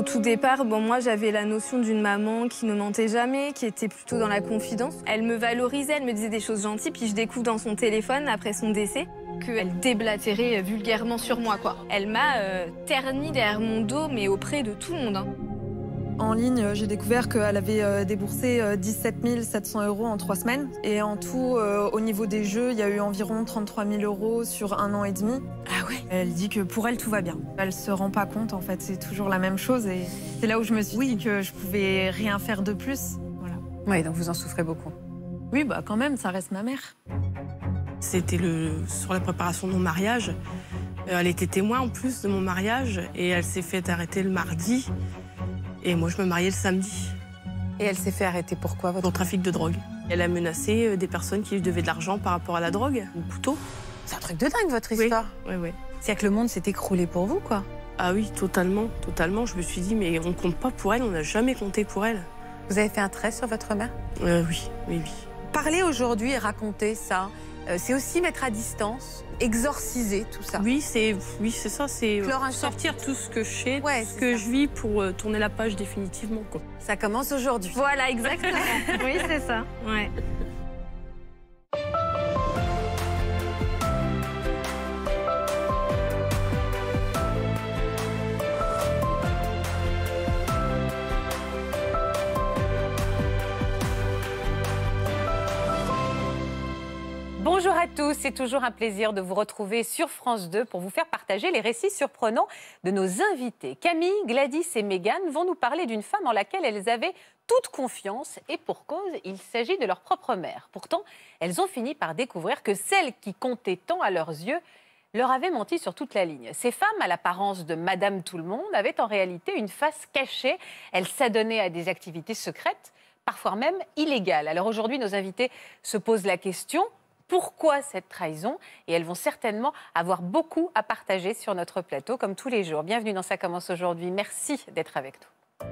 au tout départ, bon, moi j'avais la notion d'une maman qui ne mentait jamais, qui était plutôt dans la confidence. Elle me valorisait, elle me disait des choses gentilles, puis je découvre dans son téléphone, après son décès, qu'elle déblatérait euh, vulgairement sur moi. Quoi. Elle m'a euh, ternie terni derrière mon dos, mais auprès de tout le monde. Hein. En ligne, j'ai découvert qu'elle avait euh, déboursé 17 euh, 700 euros en trois semaines. Et en tout, euh, au niveau des jeux, il y a eu environ 33 000 euros sur un an et demi. Ah ouais Elle dit que pour elle, tout va bien. Elle se rend pas compte, en fait. C'est toujours la même chose. Et c'est là où je me suis dit que je pouvais rien faire de plus. Voilà. Oui, donc vous en souffrez beaucoup. Oui, bah quand même, ça reste ma mère. C'était le, sur la préparation de mon mariage. Elle était témoin en plus de mon mariage et elle s'est fait arrêter le mardi. Et moi, je me mariais le samedi. Et elle s'est fait arrêter pourquoi votre Pour trafic de drogue. Elle a menacé euh, des personnes qui lui devaient de l'argent par rapport à la drogue, ou couteau. C'est un truc de dingue, votre histoire. Oui, oui. oui. C'est que le monde s'est écroulé pour vous, quoi. Ah oui, totalement, totalement. Je me suis dit, mais on compte pas pour elle, on n'a jamais compté pour elle. Vous avez fait un trait sur votre mère euh, Oui, oui, oui. Parler aujourd'hui et raconter ça, euh, c'est aussi mettre à distance, exorciser tout ça. Oui, c'est oui, c'est ça, c'est sortir tout ce que je sais, tout ce que je vis pour euh, tourner la page définitivement quoi. Ça commence aujourd'hui. Voilà, exactement. oui, c'est ça. Ouais. Bonjour à tous, c'est toujours un plaisir de vous retrouver sur France 2 pour vous faire partager les récits surprenants de nos invités. Camille, Gladys et Megan vont nous parler d'une femme en laquelle elles avaient toute confiance et pour cause, il s'agit de leur propre mère. Pourtant, elles ont fini par découvrir que celle qui comptait tant à leurs yeux leur avait menti sur toute la ligne. Ces femmes, à l'apparence de Madame Tout-le-Monde, avaient en réalité une face cachée. Elles s'adonnaient à des activités secrètes, parfois même illégales. Alors aujourd'hui, nos invités se posent la question pourquoi cette trahison et elles vont certainement avoir beaucoup à partager sur notre plateau comme tous les jours. Bienvenue dans Ça commence aujourd'hui. Merci d'être avec nous.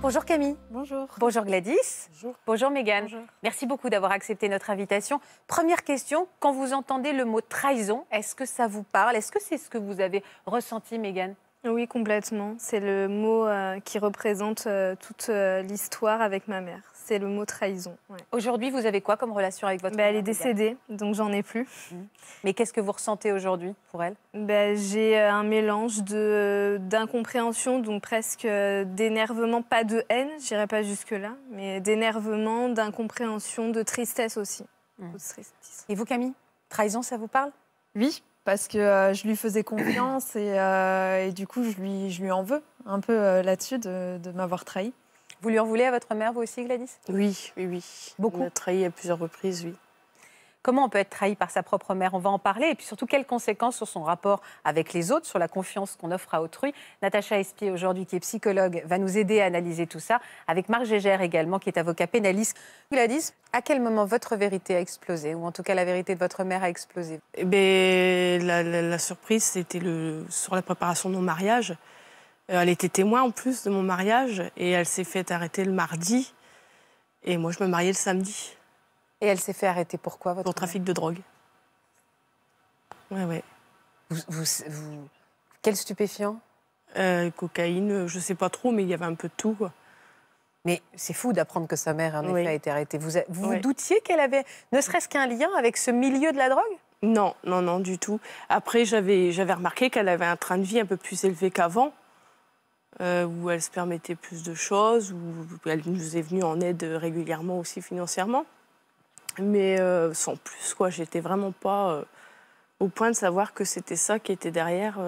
Bonjour Camille. Bonjour. Bonjour Gladys. Bonjour. Bonjour Mégane. Merci beaucoup d'avoir accepté notre invitation. Première question, quand vous entendez le mot trahison, est-ce que ça vous parle Est-ce que c'est ce que vous avez ressenti Mégane oui, complètement. C'est le mot euh, qui représente euh, toute euh, l'histoire avec ma mère c'est le mot trahison. Aujourd'hui, vous avez quoi comme relation avec votre bah, Elle est décédée, donc j'en ai plus. Mmh. Mais qu'est-ce que vous ressentez aujourd'hui pour elle bah, J'ai euh, un mélange euh, d'incompréhension, donc presque euh, d'énervement, pas de haine, j'irai pas jusque-là, mais d'énervement, d'incompréhension, de tristesse aussi. Mmh. Et vous, Camille Trahison, ça vous parle Oui, parce que je lui faisais confiance et, du coup, je lui, je lui en veux un peu là-dessus de m'avoir trahi. Vous lui en voulez à votre mère, vous aussi, Gladys Oui, oui, oui. Beaucoup. Elle m'a trahi à plusieurs reprises, oui. Comment on peut être trahi par sa propre mère On va en parler. Et puis surtout, quelles conséquences sur son rapport avec les autres, sur la confiance qu'on offre à autrui Natacha Espier, aujourd'hui, qui est psychologue, va nous aider à analyser tout ça. Avec Marc Gégère également, qui est avocat pénaliste. Gladys, à quel moment votre vérité a explosé Ou en tout cas, la vérité de votre mère a explosé eh ben, la, la, surprise, c'était sur la préparation de mon mariage. Euh, elle était témoin en plus de mon mariage et elle s'est fait arrêter le mardi. Et moi, je me mariais le samedi. Et elle s'est fait arrêter pourquoi votre Pour trafic de drogue. Oui, oui. Quel stupéfiant euh, Cocaïne, euh, je sais pas trop, mais il y avait un peu de tout. Mais c'est fou d'apprendre que sa mère, en effet, a été arrêtée. Vous vous, vous doutiez qu'elle avait ne serait-ce qu'un lien avec ce milieu de la drogue Non, non, non, du tout. Après, j'avais remarqué qu'elle avait un train de vie un peu plus élevé qu'avant. Euh, où elle se permettait plus de choses, où elle nous est venue en aide régulièrement aussi financièrement. Mais euh, sans plus, quoi. J'étais vraiment pas euh, au point de savoir que c'était ça qui était derrière.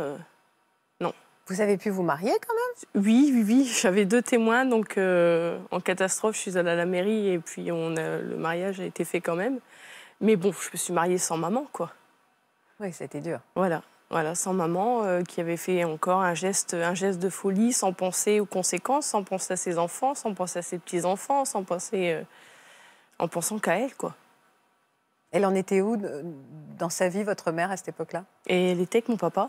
non. Vous avez pu vous marier quand même Oui, oui, oui. J'avais deux témoins, donc en catastrophe, je suis allée à la mairie et puis on le mariage a été fait quand même. Mais bon, je me suis mariée sans maman, quoi. Oui, c'était dur. Voilà. Voilà, sans maman, euh, qui avait fait encore un geste, un geste de folie, sans penser aux conséquences, sans penser à ses enfants, sans penser à ses petits-enfants, sans penser. Euh, en pensant qu'à elle, quoi. Elle en était où euh, dans sa vie, votre mère, à cette époque-là Et elle était avec mon papa.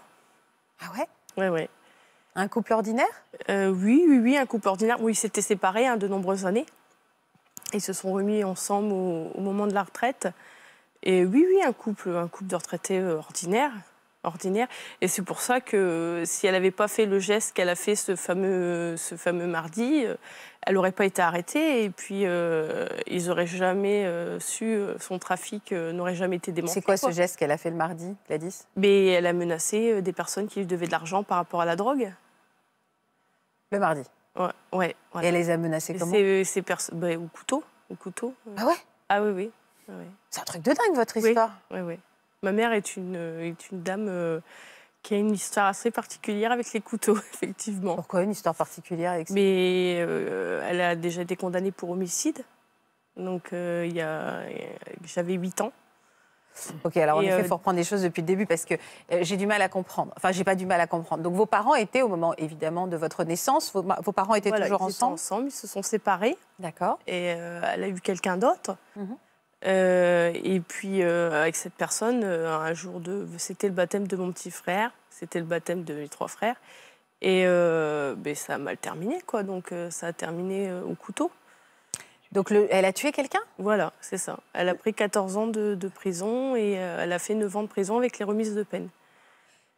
Ah ouais Ouais, oui. Un couple ordinaire oui, oui, oui, un couple ordinaire. Oui, ils s'étaient séparés hein, de nombreuses années. Ils se sont remis ensemble au, moment de la retraite. Et oui, oui, un couple, un couple de retraités ordinaire, ordinaire. Et c'est pour ça que euh, si elle n'avait pas fait le geste qu'elle a fait ce fameux, ce fameux mardi, euh, elle n'aurait pas été arrêtée et puis euh, ils n'auraient jamais su, son trafic n'aurait jamais été démantelé. C'est quoi, ce geste qu'elle a fait le mardi, Gladys Mais Elle a menacé des personnes qui lui devaient de l'argent par rapport à la drogue. Le mardi Ouais. ouais et elle les a menacées comment ces bah, Au couteau. Au couteau. Ah ouais Ah oui, oui. C'est un truc de dingue, votre histoire. oui. oui. Ma mère est une, euh, une dame euh, qui a une histoire assez particulière avec les couteaux, effectivement. Pourquoi une histoire particulière avec ça Mais euh, elle a déjà été condamnée pour homicide. Donc, j'avais 8 ans. Ok, alors en effet, il faut reprendre les choses depuis le début parce que j'ai du mal à comprendre. Enfin, j'ai pas du mal à comprendre. Donc, vos parents étaient au moment, évidemment, de votre naissance. Vos, parents étaient toujours ils ensemble. ensemble, ils se sont séparés. D'accord. Et elle a eu quelqu'un d'autre. Mmh euh, et puis euh, avec cette personne, euh, un jour de, c'était le baptême de mon petit frère, c'était le baptême de mes trois frères, et ben, ça a mal terminé quoi. Donc ça a terminé au couteau. Donc elle a tué quelqu'un Voilà, c'est ça. Elle a pris 14 ans de, de prison et elle a fait 9 ans de prison avec les remises de peine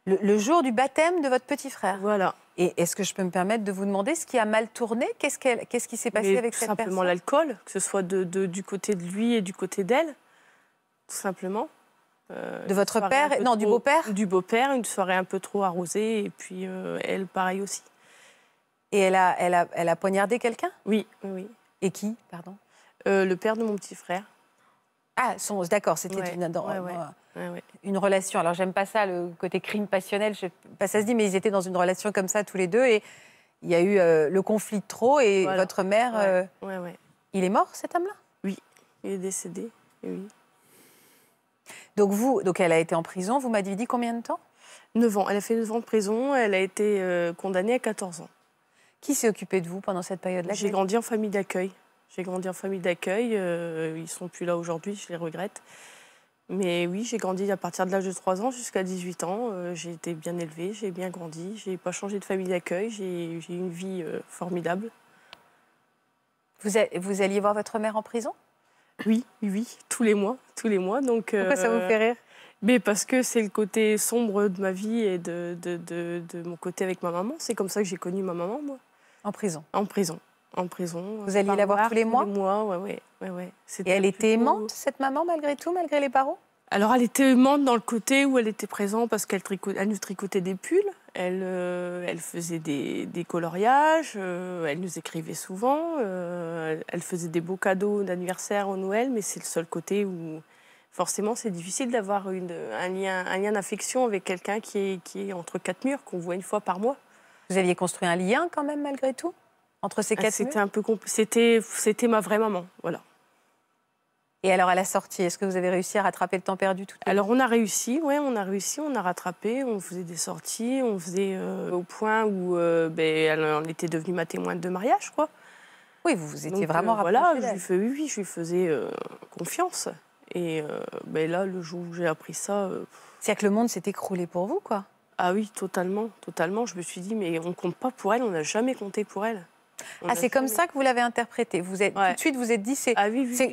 le, jour du baptême de votre petit frère. Voilà. Et est-ce que je peux me permettre de vous demander ce qui a mal tourné Qu'est-ce qui s'est passé avec cette personne Simplement l'alcool, que ce soit du côté de lui et du côté d'elle, tout simplement. Euh, de votre père Non, du beau-père Du beau-père, une soirée un peu trop arrosée, et puis euh, elle, pareil aussi. Et elle a, elle a, poignardé quelqu'un Oui, oui. Et qui, pardon euh, Le père de mon petit frère. Ah, d'accord, c'était une... Ouais, une relation. Alors, j'aime pas ça, le côté crime passionnel, je pas ça se dit, mais ils étaient dans une relation comme ça tous les deux. Et il y a eu euh, le conflit de trop. Et votre mère. Euh, il est mort, cet homme-là Oui, il est décédé. Oui. Donc, vous, donc elle a été en prison. Vous m'avez dit combien de temps 9 ans. Elle a fait 9 ans de prison. Elle a été euh, condamnée à 14 ans. Qui s'est occupé de vous pendant cette période-là J'ai grandi en famille d'accueil. J'ai grandi en famille d'accueil. ils sont plus là aujourd'hui, je les regrette. Mais oui, j'ai grandi à partir de l'âge de 3 ans jusqu'à 18 ans. Euh, j'ai été bien élevée, j'ai bien grandi, j'ai pas changé de famille d'accueil, j'ai eu une vie euh, formidable. Vous, alliez voir votre mère en prison Oui, oui, tous les mois, tous les mois. Donc, euh, Pourquoi ça vous fait rire mais parce que c'est le côté sombre de ma vie et de, de mon côté avec ma maman. C'est comme ça que j'ai connu ma maman, moi. En prison En prison en prison. Euh, Vous alliez la voir tous les mois tous mois, oui. ouais. Et elle était aimante, cette maman, malgré tout, malgré les barreaux. Alors, elle était aimante dans le côté où elle était présente parce qu'elle nous tricotait des pulls, elle, euh, elle faisait des, coloriages, euh, elle nous écrivait souvent, elle faisait des beaux cadeaux d'anniversaire, au Noël, mais c'est le seul côté où... Forcément, c'est difficile d'avoir un lien, un lien d'affection avec quelqu'un qui qui est entre quatre murs, qu'on voit une fois par mois. Vous aviez construit un lien quand même malgré tout entre ces ah, quatre C'était un peu c'était c'était ma vraie maman, voilà. Et alors à la sortie, est-ce que vous avez réussi à rattraper le temps perdu tout Alors on a réussi, ouais, on a réussi, on a rattrapé, on faisait des sorties, on faisait euh, au point où euh, ben, elle était devenue ma témoin de mariage, quoi. Oui, vous vous étiez euh, vraiment euh, Voilà, je lui, oui, je lui faisais confiance. Et ben, là, le jour où j'ai appris ça... C'est-à-dire que le monde s'est écroulé pour vous, quoi ah oui, totalement, totalement. Je me suis dit, mais on compte pas pour elle, on n'a jamais compté pour elle. Oh, ah, c'est comme ça que vous l'avez interprété. Vous êtes tout de suite, vous êtes dit, ah,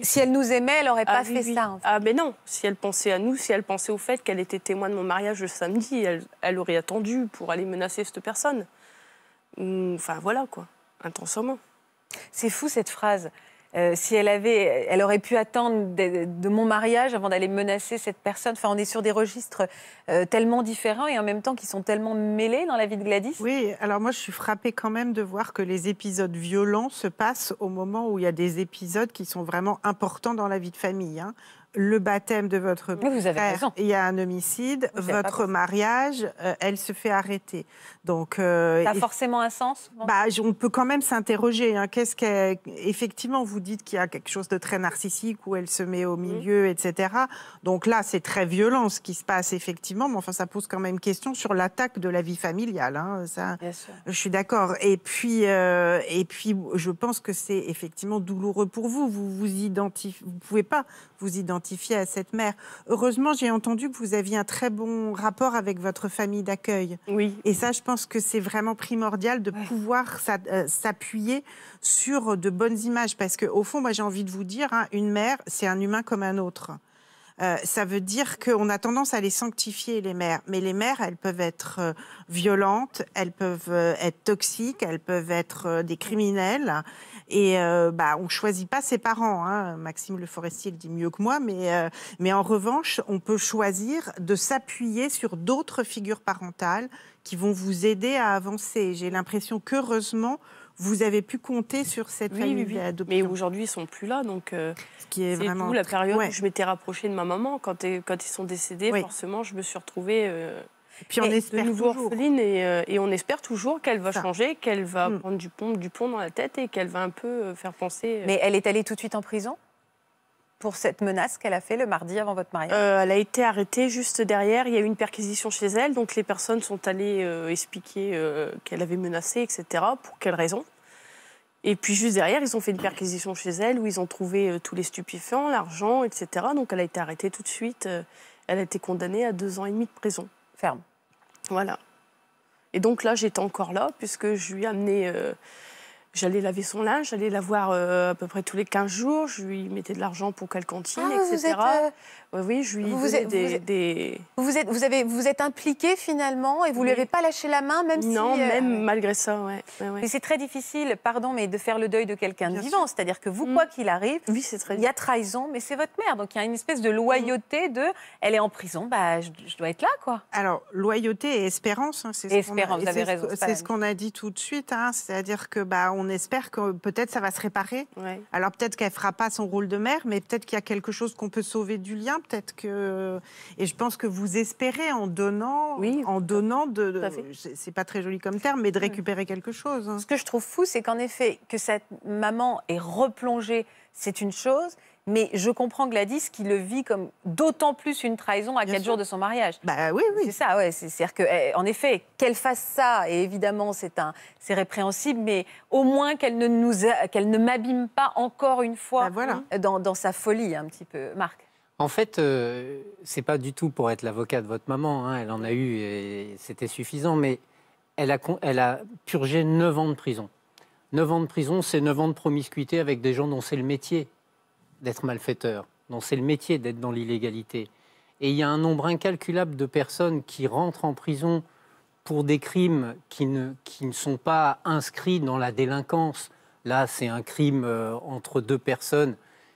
si elle nous aimait, elle n'aurait ah, pas fait ça. Ah mais non, si elle pensait à nous, si elle pensait au fait qu'elle était témoin de mon mariage le samedi, elle, elle, aurait attendu pour aller menacer cette personne. Enfin voilà quoi, intensément. C'est fou cette phrase. Euh, si elle avait, elle aurait pu attendre de, mon mariage avant d'aller menacer cette personne. Enfin, on est sur des registres euh, tellement différents et en même temps qui sont tellement mêlés dans la vie de Gladys. Oui, alors moi je suis frappée quand même de voir que les épisodes violents se passent au moment où il y a des épisodes qui sont vraiment importants dans la vie de famille. Hein le baptême de votre père, avez il y a un homicide, votre mariage, euh, elle se fait arrêter. Donc, ça euh, a forcément un sens bah, On peut quand même s'interroger. Hein. Qu'est-ce qu Effectivement, vous dites qu'il y a quelque chose de très narcissique où elle se met au milieu, etc. Donc là, c'est très violent ce qui se passe, effectivement, mais enfin, ça pose quand même question sur l'attaque de la vie familiale. Hein. Je suis d'accord. Et, puis, euh, et puis, je pense que c'est effectivement douloureux pour vous. Vous vous identifiez, vous pouvez pas vous identifier à cette mère. Heureusement, j'ai entendu que vous aviez un très bon rapport avec votre famille d'accueil. Oui. Et ça, je pense que c'est vraiment primordial de pouvoir euh, s'appuyer sur de bonnes images. Parce qu'au fond, moi, j'ai envie de vous dire, hein, une mère, c'est un humain comme un autre. Euh, ça veut dire qu'on a tendance à les sanctifier, les mères. Mais les mères, elles peuvent être euh, violentes, elles peuvent être toxiques, elles peuvent être des criminelles. Et euh, bah, on ne choisit pas ses parents. Hein. Maxime Le Forestier le dit mieux que moi, mais, euh, mais en revanche, on peut choisir de s'appuyer sur d'autres figures parentales qui vont vous aider à avancer. J'ai l'impression qu'heureusement, vous avez pu compter sur cette famille oui, Mais aujourd'hui, ils sont plus là, donc euh, qui est, vraiment tout, la période où je m'étais rapprochée de ma maman. Quand, ils sont décédés, forcément, je me suis retrouvée puis on et espère toujours. orpheline euh, et, on espère toujours qu'elle va changer, qu'elle va hmm. prendre du pont, du dans la tête et qu'elle va un peu euh, faire penser. Euh, Mais elle est allée tout de suite en prison pour cette menace qu'elle a fait le mardi avant votre mariage Elle a été arrêtée juste derrière. Il y a eu une perquisition chez elle, donc les personnes sont allées expliquer qu'elle avait menacé, etc. Pour quelles raisons Et puis juste derrière, ils ont fait une perquisition chez elle où ils ont trouvé tous les stupéfiants, l'argent, etc. Donc elle a été arrêtée tout de suite. elle a été condamnée à deux ans et demi de prison. Ferme. Voilà. Et donc là, j'étais encore là, puisque je lui ai amené euh, J'allais laver son linge, j'allais la voir euh, à peu près tous les 15 jours. Je lui mettais de l'argent pour qu'elle continue, ah, etc. Vous euh, Oui, je lui vous des, vous êtes, Vous êtes, avez, vous êtes impliqué finalement et vous ne lui avez pas lâché la main, même non, si. Non, euh, même malgré ça, oui. ouais, C'est très difficile, pardon, mais de faire le deuil de quelqu'un de vivant. C'est-à-dire que vous, mm. quoi qu'il arrive, oui, très... il y a trahison, mais c'est votre mère. Donc il y a une espèce de loyauté de, elle est en prison, bah je, dois être là, quoi. Alors loyauté et espérance, hein, c'est ce qu'on a, ce a dit tout de suite. Hein. C'est-à-dire que bah on espère que peut-être ça va se réparer. Alors peut-être qu'elle fera pas son rôle de mère, mais peut-être qu'il y a quelque chose qu'on peut sauver du lien, peut-être que. Et je pense que vous espérez en donnant, en donnant de, c'est pas très joli comme terme, mais de récupérer quelque chose. Hein. Ce que je trouve fou, c'est qu'en effet que cette maman est replongée, c'est une chose, mais je comprends Gladys qui le vit comme d'autant plus une trahison à quatre jours de son mariage. Bah oui, oui. C'est ça, ouais. C'est-à-dire que, eh, en effet, qu'elle fasse ça, et évidemment, c'est répréhensible, mais au moins qu'elle ne nous, ne m'abîme pas encore une fois bah dans, sa folie un petit peu, Marc. En fait, euh, ce n'est pas du tout pour être l'avocat de votre maman. Hein, elle en a eu et c'était suffisant, mais elle a, elle a purgé 9 ans de prison. 9 ans de prison, c'est 9 ans de promiscuité avec des gens dont c'est le métier d'être malfaiteur, donc c'est le métier d'être dans l'illégalité. Et il y a un nombre incalculable de personnes qui rentrent en prison pour des crimes qui ne, qui ne sont pas inscrits dans la délinquance. Là, c'est un crime euh, entre deux personnes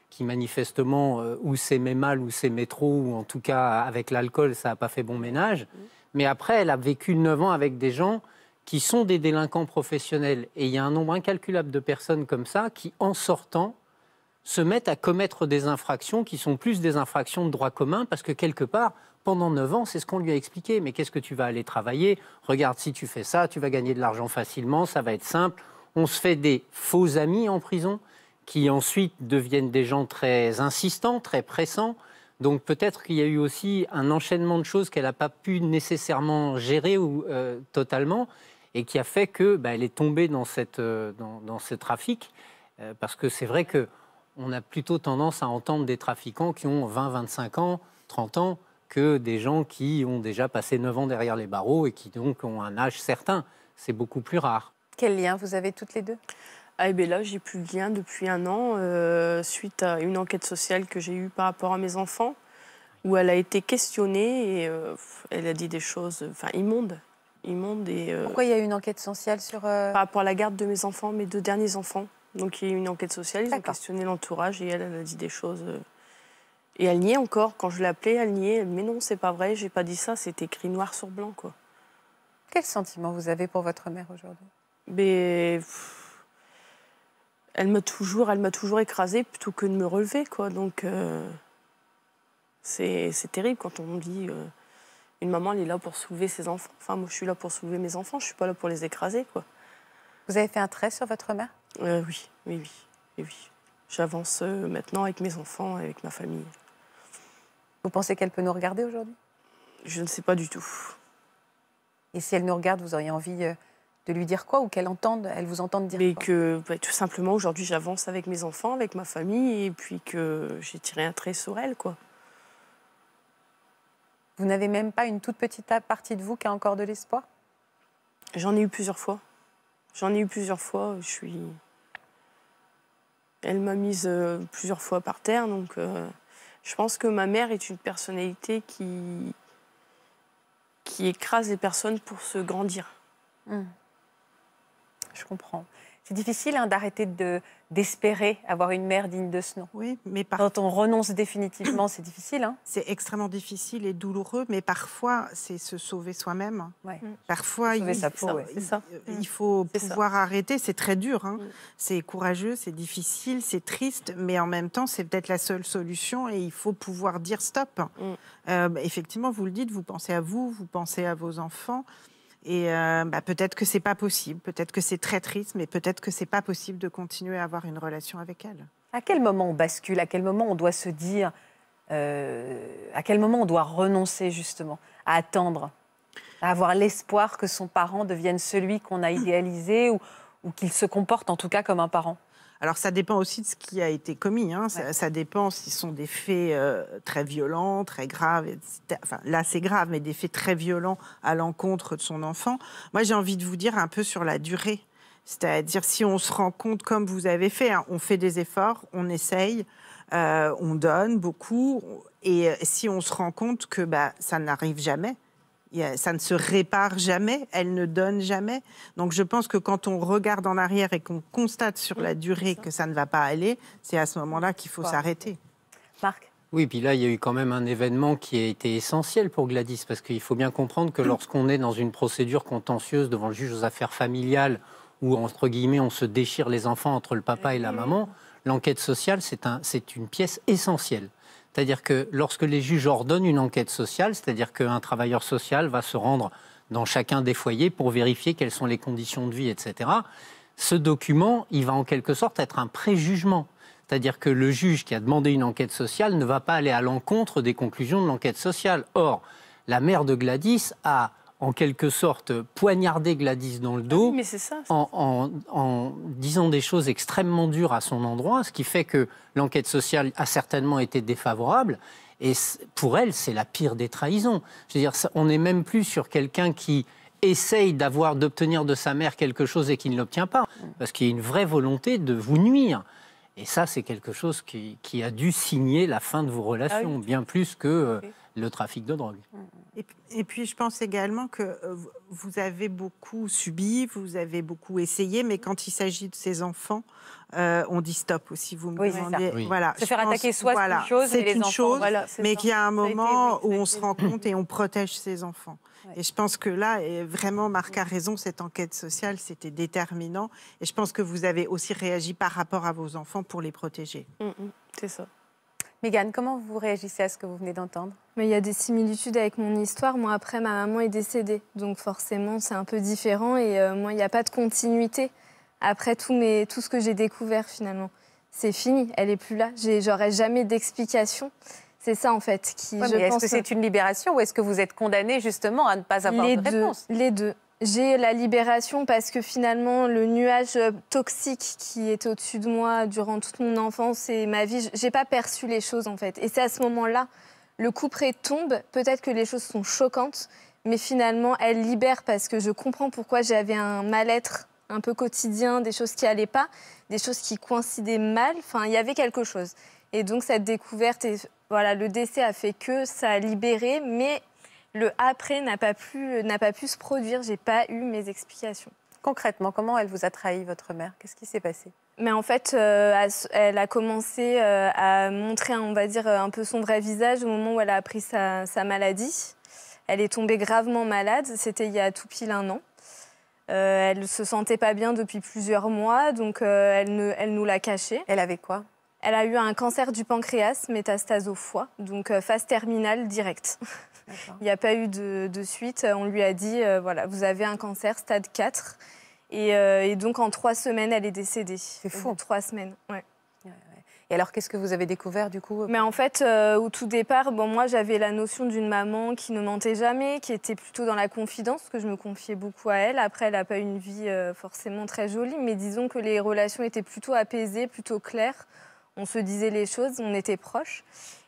qui manifestement euh, ou s'aimait mal ou s'aimait trop, ou en tout cas avec l'alcool, ça n'a pas fait bon ménage. Mais après, elle a vécu 9 ans avec des gens qui sont des délinquants professionnels. Et il y a un nombre incalculable de personnes comme ça qui, en sortant, se mettent à commettre des infractions qui sont plus des infractions de droit commun, parce que quelque part, pendant 9 ans, c'est ce qu'on lui a expliqué. Mais qu'est-ce que tu vas aller travailler Regarde, si tu fais ça, tu vas gagner de l'argent facilement, ça va être simple. On se fait des faux amis en prison, qui ensuite deviennent des gens très insistants, très pressants. Donc peut-être qu'il y a eu aussi un enchaînement de choses qu'elle n'a pas pu nécessairement gérer ou euh, totalement, et qui a fait que bah, elle est tombée dans, cette, euh, dans, ce trafic. Euh, parce que c'est vrai que on a plutôt tendance à entendre des trafiquants qui ont 20, 25 ans, 30 ans, que des gens qui ont déjà passé 9 ans derrière les barreaux et qui donc ont un âge certain. C'est beaucoup plus rare. Quel lien vous avez toutes les deux ah, et eh ben là, j'ai plus de lien depuis un an, euh, suite à une enquête sociale que j'ai eue par rapport à mes enfants, où elle a été questionnée et euh, elle a dit des choses enfin, immondes. immondes et, euh, Pourquoi il y a eu une enquête sociale sur... Par rapport à la garde de mes enfants, mes deux derniers enfants. Donc il y a eu une enquête sociale, ils ont questionné l'entourage et elle, elle a dit des choses. Euh, et elle niait encore. Quand je l'appelais, elle niait. Mais non, c'est pas vrai, j'ai pas dit ça, c'est écrit noir sur blanc, quoi. Quel sentiment vous avez pour votre mère aujourd'hui Mais. Ben, elle m'a toujours, elle m'a toujours écrasée plutôt que de me relever, quoi. Donc. Euh, c'est terrible quand on dit. Euh, une maman, elle est là pour soulever ses enfants. Enfin, moi, je suis là pour soulever mes enfants, je suis pas là pour les écraser, quoi. Vous avez fait un trait sur votre mère euh, oui, oui, oui, oui. J'avance euh, maintenant avec mes enfants avec ma famille. Vous pensez qu'elle peut nous regarder aujourd'hui Je ne sais pas du tout. Et si elle nous regarde, vous auriez envie euh, de lui dire quoi ou qu'elle entende, elle vous entende dire Mais quoi que bah, tout simplement aujourd'hui j'avance avec mes enfants, avec ma famille et puis que j'ai tiré un trait sur elle quoi. Vous n'avez même pas une toute petite partie de vous qui a encore de l'espoir J'en ai eu plusieurs fois. J'en ai eu plusieurs fois. Je suis elle m'a mise euh, plusieurs fois par terre, donc euh, je pense que ma mère est une personnalité qui, qui écrase les personnes pour se grandir. Hmm. Je comprends. C'est difficile hein, d'arrêter d'espérer avoir une mère digne de ce nom. Oui, mais quand on renonce définitivement, c'est difficile. Hein. c'est extrêmement difficile et douloureux, mais parfois c'est se sauver soi-même. Parfois, il, faut pouvoir arrêter. C'est très dur, hein. mm. c'est courageux, c'est difficile, c'est triste, mais en même temps, c'est peut-être la seule solution et il faut pouvoir dire stop. Mm. Euh, bah, effectivement, vous le dites, vous pensez à vous, vous pensez à vos enfants. Et euh, bah, peut-être que c'est pas possible, peut-être que c'est très triste, mais peut-être que c'est pas possible de continuer à avoir une relation avec elle. À quel moment on bascule À quel moment on doit se dire euh, À quel moment on doit renoncer justement à attendre, à avoir l'espoir que son parent devienne celui qu'on a idéalisé ou qu'il se comporte en tout cas comme un parent alors ça dépend aussi de ce qui a été commis. Hein. Ça, dépend s'ils sont des faits euh, très violents, très graves. là c'est grave, mais des faits très violents à l'encontre de son enfant. Moi j'ai envie de vous dire un peu sur la durée. C'est-à-dire si on se rend compte, comme vous avez fait, hein, on fait des efforts, on essaye, euh, on donne beaucoup, et si on se rend compte que bah, ça n'arrive jamais, ça ne se répare jamais, elle ne donne jamais. Donc je pense que quand on regarde en arrière et qu'on constate sur la durée que ça ne va pas aller, c'est à ce moment-là qu'il faut s'arrêter. Marc oui, puis là, il y a eu quand même un événement qui a été essentiel pour Gladys, parce qu'il faut bien comprendre que lorsqu'on est dans une procédure contentieuse devant le juge aux affaires familiales, où, entre guillemets, on se déchire les enfants entre le papa et la maman, l'enquête sociale, c'est un, une pièce essentielle. C'est-à-dire que lorsque les juges ordonnent une enquête sociale, c'est-à-dire qu'un travailleur social va se rendre dans chacun des foyers pour vérifier quelles sont les conditions de vie, etc., ce document, il va en quelque sorte être un préjugement. C'est-à-dire que le juge qui a demandé une enquête sociale ne va pas aller à l'encontre des conclusions de l'enquête sociale. Or, la mère de Gladys a en quelque sorte poignarder Gladys dans le ah dos en, disant des choses extrêmement dures à son endroit, ce qui fait que l'enquête sociale a certainement été défavorable. Et pour elle, c'est la pire des trahisons. dire, on n'est même plus sur quelqu'un qui essaye d'avoir, d'obtenir de sa mère quelque chose et qui ne l'obtient pas, parce qu'il y a une vraie volonté de vous nuire. Et ça, c'est quelque chose qui, a dû signer la fin de vos ah relations, bien plus que euh, le trafic de drogue. Mm, mm. Et, puis je pense également que euh, vous avez beaucoup subi, vous avez beaucoup essayé, mais quand il s'agit de ces enfants, euh, on dit stop aussi. Vous me demandez, voilà, se faire attaquer soit voilà, c'est une chose, mais, enfants, mais qu'il y a un moment où on se rend compte et on protège ses enfants. Et je pense que là, et vraiment, Marc a raison, cette enquête sociale, c'était déterminant. Et je pense que vous avez aussi réagi par rapport à vos enfants pour les protéger. Hum, hum, c'est ça. Mégane, comment vous réagissez à ce que vous venez d'entendre Mais il y a des similitudes avec mon histoire. Moi, après, ma maman est décédée. Donc forcément, c'est un peu différent. Et euh, moi, il n'y a pas de continuité après tout, tout ce que j'ai découvert finalement. C'est fini, elle n'est plus là. J'aurais jamais d'explication. C'est ça en fait qui. est-ce que c'est une libération ou est-ce que vous êtes condamné justement à ne pas avoir de réponse Les deux. J'ai la libération parce que finalement, le nuage toxique qui était au-dessus de moi durant toute mon enfance et ma vie, j'ai pas perçu les choses en fait. Et c'est à ce moment-là, le coup tombe. Peut-être que les choses sont choquantes, mais finalement, elles libèrent parce que je comprends pourquoi j'avais un mal-être un peu quotidien, des choses qui allaient pas, des choses qui coïncidaient mal. Enfin, il y avait quelque chose. Et donc, cette découverte et voilà, le décès a fait que ça a libéré, mais le après n'a pas pu, n'a pas pu se produire. J'ai pas eu mes explications. Concrètement, comment elle vous a trahi, votre mère Qu'est-ce qui s'est passé mais en fait, euh, elle a commencé euh, à montrer, on va dire, un peu son vrai visage au moment où elle a appris sa, maladie. Elle est tombée gravement malade, c'était il y a tout pile un an. Euh, elle se sentait pas bien depuis plusieurs mois, donc elle, ne, elle nous l'a cachée. Elle avait quoi elle a eu un cancer du pancréas, métastase au foie, donc euh, phase terminale directe. Il n'y a pas eu de, suite. On lui a dit, euh, voilà, vous avez un cancer stade 4. Euh, et, donc en trois semaines, elle est décédée. C'est fou. Trois semaines, ouais. Et alors, qu'est-ce que vous avez découvert du coup Mais en fait, au tout départ, bon, moi j'avais la notion d'une maman qui ne mentait jamais, qui était plutôt dans la confidence, que je me confiais beaucoup à elle. Après, elle n'a pas eu une vie forcément très jolie, mais disons que les relations étaient plutôt apaisées, plutôt claires on se disait les choses, on était proches.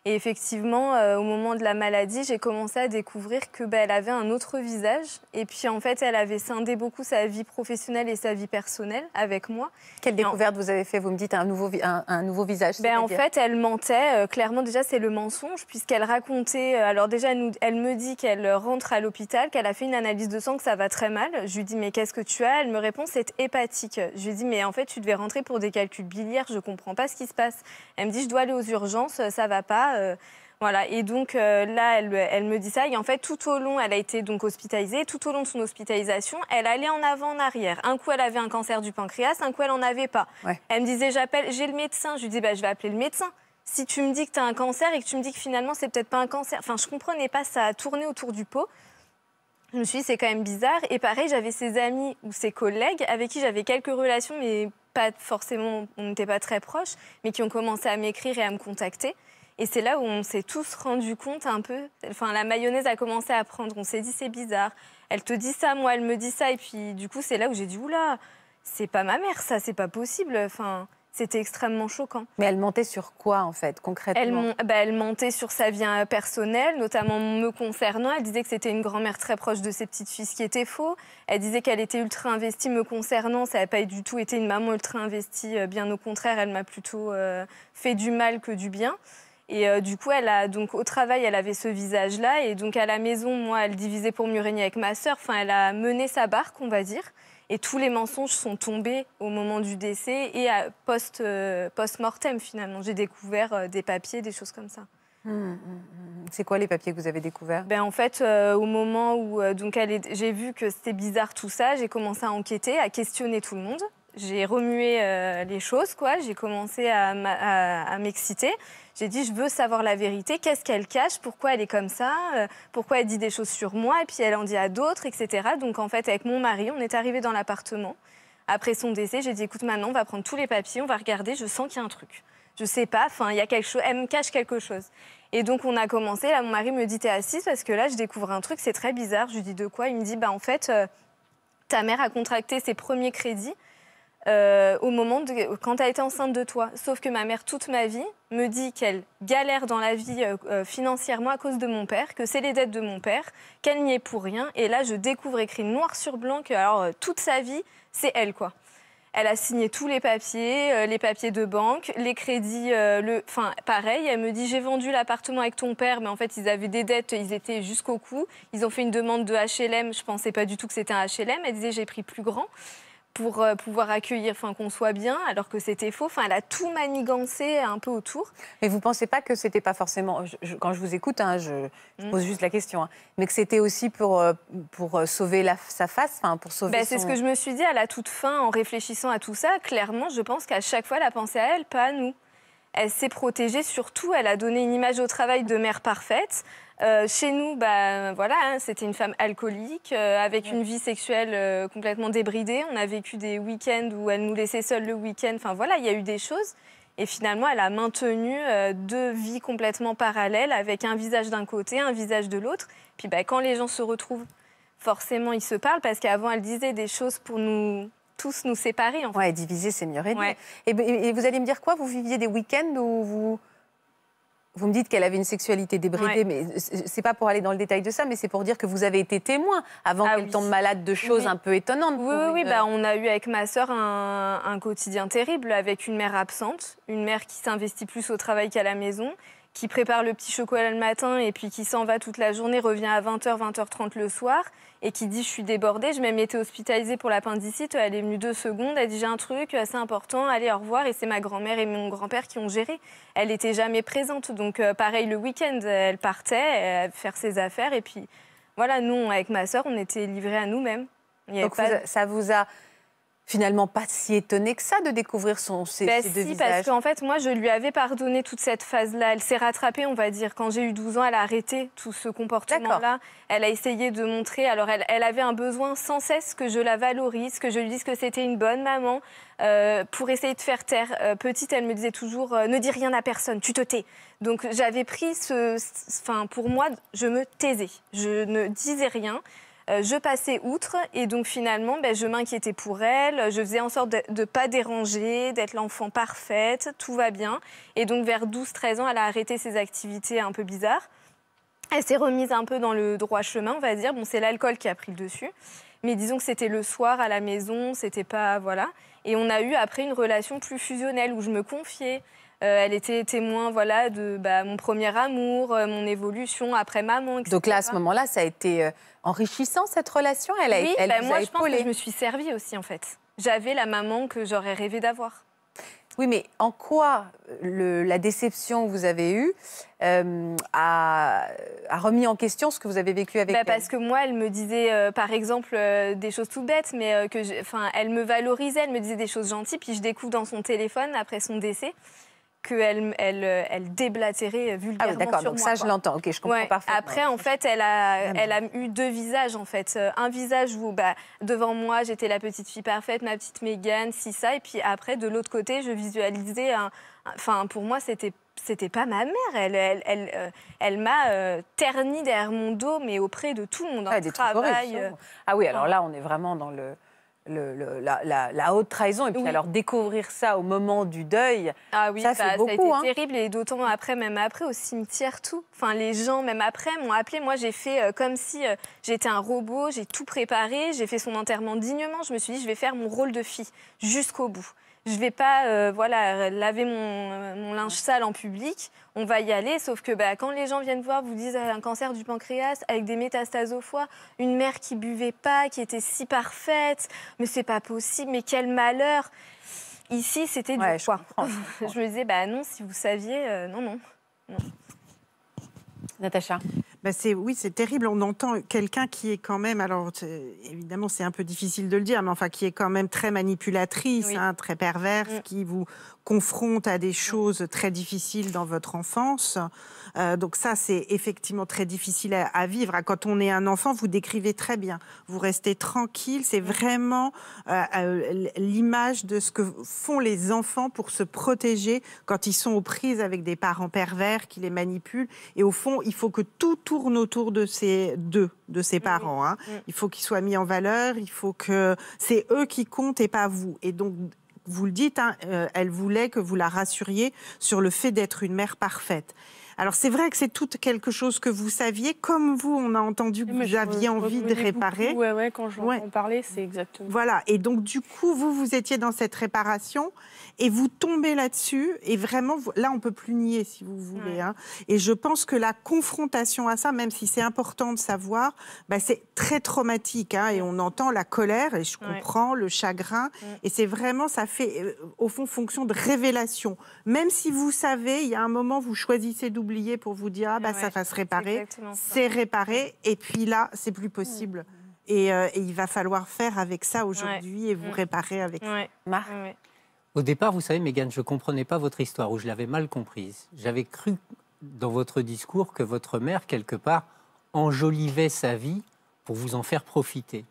Et effectivement, euh, au moment de la maladie, j'ai commencé à découvrir que bah, elle avait un autre visage. Et puis en fait, elle avait scindé beaucoup sa vie professionnelle et sa vie personnelle avec moi. Quelle découverte vous avez fait Vous me dites un nouveau, un, nouveau visage bah, En fait, elle mentait. Euh, clairement, déjà, c'est le mensonge, puisqu'elle racontait. Euh, alors déjà, elle, elle me dit qu'elle rentre à l'hôpital, qu'elle a fait une analyse de sang, que ça va très mal. Je lui dis, mais qu'est-ce que tu as Elle me répond, c'est hépatique. Je lui dis, mais en fait, tu devais rentrer pour des calculs biliaires, je comprends pas ce qui se passe. Elle me dit, je dois aller aux urgences, ça va pas. Euh, voilà, et donc euh, là, elle, me dit ça. Et en fait, tout au long, elle a été donc hospitalisée. Tout au long de son hospitalisation, elle allait en avant, en arrière. Un coup, elle avait un cancer du pancréas, un coup, elle n'en avait pas. Elle me disait, j'appelle, j'ai le médecin. Je lui dis, bah, je vais appeler le médecin. Si tu me dis que tu as un cancer et que tu me dis que finalement, c'est peut-être pas un cancer. Enfin, je comprenais pas, ça a tourné autour du pot. Je me suis dit, c'est quand même bizarre. Et pareil, j'avais ses amis ou ses collègues avec qui j'avais quelques relations, mais pas forcément, on n'était pas très proches, mais qui ont commencé à m'écrire et à me contacter. Et c'est là où on s'est tous rendu compte un peu. Enfin, la mayonnaise a commencé à prendre. On s'est dit, c'est bizarre. Elle te dit ça, moi, elle me dit ça. Et puis, du coup, c'est là où j'ai dit, oula, c'est pas ma mère, ça, c'est pas possible. Enfin, c'était extrêmement choquant. Mais elle mentait sur quoi, en fait, concrètement elle, bah, mentait sur sa vie euh, personnelle, notamment me concernant. Elle disait que c'était une grand-mère très proche de ses petites filles, ce qui était faux. Elle disait qu'elle était ultra investie me concernant. Ça n'a pas du tout été une maman ultra investie. Euh, bien au contraire, elle m'a plutôt euh, fait du mal que du bien. Et euh, du coup, elle a donc au travail, elle avait ce visage-là, et donc à la maison, moi, elle divisait pour mieux régner avec ma sœur. Enfin, elle a mené sa barque, on va dire. Et tous les mensonges sont tombés au moment du décès et post, euh, post mortem finalement. J'ai découvert euh, des papiers, des choses comme ça. Hum, hum, hum. C'est quoi les papiers que vous avez découverts ben, En fait, au moment où donc j'ai vu que c'était bizarre tout ça, j'ai commencé à enquêter, à questionner tout le monde. J'ai remué les choses, quoi. J'ai commencé à m'exciter. J'ai dit, je veux savoir la vérité. Qu'est-ce qu'elle cache Pourquoi elle est comme ça euh, Pourquoi elle dit des choses sur moi Et puis elle en dit à d'autres, etc. Donc en fait, avec mon mari, on est arrivé dans l'appartement. Après son décès, j'ai dit, écoute, maintenant, on va prendre tous les papiers, on va regarder, je sens qu'il y a un truc. Je sais pas, enfin, il y a quelque chose, elle me cache quelque chose. Et donc on a commencé, là mon mari me dit t'es assise parce que là je découvre un truc, c'est très bizarre. Je lui dis de quoi Il me dit bah en fait euh, ta mère a contracté ses premiers crédits euh, au moment quand quand elle été enceinte de toi. Sauf que ma mère, toute ma vie, me dit qu'elle galère dans la vie euh, euh, financièrement à cause de mon père, que c'est les dettes de mon père, qu'elle n'y est pour rien. Et là, je découvre écrit noir sur blanc que alors, toute sa vie, c'est elle, quoi. Elle a signé tous les papiers, les papiers de banque, les crédits, le... enfin pareil, elle me dit j'ai vendu l'appartement avec ton père, mais en fait ils avaient des dettes, ils étaient jusqu'au cou, ils ont fait une demande de HLM, je ne pensais pas du tout que c'était un HLM, elle disait j'ai pris plus grand pour euh, pouvoir accueillir, enfin qu'on soit bien, alors que c'était faux. Enfin, elle a tout manigancé un peu autour. Mais vous pensez pas que c'était pas forcément, quand je vous écoute, hein, je, mm. pose juste la question, hein, mais que c'était aussi pour euh, pour euh, sauver sa face, enfin pour sauver. Bah, c'est ce que je me suis dit à la toute fin en réfléchissant à tout ça. Clairement, je pense qu'à chaque fois, elle a pensé à elle, pas à nous. Elle s'est protégée, surtout, elle a donné une image au travail de mère parfaite. Euh, chez nous, bah, voilà, hein, c'était une femme alcoolique, euh, avec une vie sexuelle euh, complètement débridée. On a vécu des week-ends où elle nous laissait seuls le week-end. Enfin voilà, il y a eu des choses. Et finalement, elle a maintenu deux vies complètement parallèles, avec un visage d'un côté, un visage de l'autre. Puis bah, quand les gens se retrouvent, forcément, ils se parlent, parce qu'avant, elle disait des choses pour nous tous nous séparer. En Ouais, diviser, c'est mieux. et, vous allez me dire quoi Vous viviez des week-ends où vous vous me dites qu'elle avait une sexualité débridée, mais mais c'est pas pour aller dans le détail de ça, mais c'est pour dire que vous avez été témoin avant ah qu'elle tombe malade de choses un peu étonnantes. Oui, oui, Bah, euh, on a eu avec ma sœur un quotidien terrible avec une mère absente, une mère qui s'investit plus au travail qu'à la maison, qui prépare le petit chocolat le matin et puis qui s'en va toute la journée, revient à 20h, 20h30 le soir et qui dit je suis débordée, je même été hospitalisée pour l'appendicite, elle est venue deux secondes, elle dit j'ai un truc assez important, allez au revoir et c'est ma grand-mère et mon grand-père qui ont géré. Elle n'était jamais présente, donc euh, pareil le week-end, elle partait faire ses affaires et puis voilà, nous avec ma soeur on était livrés à nous-mêmes. Donc ça vous a finalement pas si étonné que ça de découvrir son, ses, ben si, Parce qu'en fait, moi, je lui avais pardonné toute cette phase-là. Elle s'est rattrapée, on va dire. Quand j'ai eu 12 ans, elle a arrêté tout ce comportement-là. Elle a essayé de montrer. Alors, elle, avait un besoin sans cesse que je la valorise, que je lui dise que c'était une bonne maman. Euh, pour essayer de faire taire. Euh, petite, elle me disait toujours euh, Ne dis rien à personne, tu te tais. Donc j'avais pris ce. Enfin, pour moi, je me taisais. Je ne disais rien. Euh, je passais outre et donc finalement, ben, je m'inquiétais pour elle, je faisais en sorte de ne pas déranger, d'être l'enfant parfaite, tout va bien. Et donc vers 12-13 ans, elle a arrêté ses activités un peu bizarres. Elle s'est remise un peu dans le droit chemin, on va dire. Bon, c'est l'alcool qui a pris le dessus. Mais disons que c'était le soir à la maison, c'était pas. Voilà. Et on a eu après une relation plus fusionnelle où je me confiais. Euh, elle était témoin voilà, de bah, mon premier amour, euh, mon évolution après maman, etc. Donc là, à ce moment-là, ça a été euh, enrichissant, cette relation Elle a, oui, bah, moi, je pense que je me suis servie aussi, en fait. J'avais la maman que j'aurais rêvé d'avoir. Oui, mais en quoi la déception que vous avez eue a, remis en question ce que vous avez vécu avec bah, elle Parce que moi, elle me disait, par exemple, des choses tout bêtes, mais que, elle me valorisait, elle me disait des choses gentilles, puis je découvre dans son téléphone après son décès qu'elle elle, elle déblatérait vulgairement. Ah oui, d'accord, donc ça je l'entends, ok, je comprends parfaitement. Après, en fait, elle a, ah, elle a eu deux visages, en fait. Euh, un visage où, bah, devant moi, j'étais la petite fille parfaite, ma petite Mégane, si ça, et puis après, de l'autre côté, je visualisais un... Enfin, pour moi, c'était c'était pas ma mère. Elle, elle, elle, euh, m'a euh, ternie terni derrière mon dos, mais auprès de tout le monde. Ah, ah oui, alors là, on est vraiment dans le le, la, haute trahison. Et puis alors découvrir ça au moment du deuil, ah ça, fait bah, beaucoup, a été hein. terrible. Et d'autant après, même après, au cimetière, tout. Enfin, les gens, même après, m'ont appelé. Moi, j'ai fait euh, comme si euh, j'étais un robot. J'ai tout préparé. J'ai fait son enterrement dignement. Je me suis dit, je vais faire mon rôle de fille jusqu'au bout je ne vais pas euh, voilà, laver euh, mon, linge sale en public, on va y aller. Sauf que bah, quand les gens viennent voir, vous disent euh, un cancer du pancréas avec des métastases au foie, une mère qui buvait pas, qui était si parfaite, mais c'est pas possible, mais quel malheur. Ici, c'était du foie. Je, me disais, bah non, si vous saviez, non, non. Natacha bah, oui, c'est terrible. On entend quelqu'un qui est quand même, alors évidemment c'est un peu difficile de le dire, mais enfin qui est quand même très manipulatrice, hein, très perverse, mm. qui vous confronte à des mm. choses très difficiles dans votre enfance. Euh, donc ça, c'est effectivement très difficile à, vivre. Ah, quand on est un enfant, vous décrivez très bien. Vous restez tranquille. C'est vraiment euh, euh, l'image de ce que font les enfants pour se protéger quand ils sont aux prises avec des parents pervers qui les manipulent. Et au fond, il faut que tout tourne autour de ces deux, de ces parents. Hein. Il faut qu'ils soient mis en valeur. Il faut que c'est eux qui comptent et pas vous. Et donc vous le dites, hein, elle voulait que vous la rassuriez sur le fait d'être une mère parfaite. Alors c'est vrai que c'est tout quelque chose que vous saviez, comme vous, on a entendu que vous aviez envie de réparer. Oui, ouais, quand je ouais. parlais, c'est exactement. Voilà, et donc du coup, vous, vous étiez dans cette réparation et vous tombez là-dessus, et vraiment, là, on peut plus nier si vous voulez. Hein. Et je pense que la confrontation à ça, même si c'est important de savoir, bah, c'est très traumatique, hein, et on entend la colère, et je comprends le chagrin, et c'est vraiment, ça fait, euh, au fond, fonction de révélation. Même si vous savez, il y a un moment, vous choisissez de oublier pour vous dire ah bah, ça va se réparer. C'est réparé et puis là, c'est plus possible. Mm. Euh, et, il va falloir faire avec ça aujourd'hui et vous mm. réparer avec ça. Marc Au départ, vous savez, Mégane, je ne comprenais pas votre histoire ou je l'avais mal comprise. J'avais cru dans votre discours que votre mère, quelque part, enjolivait sa vie pour vous en faire profiter.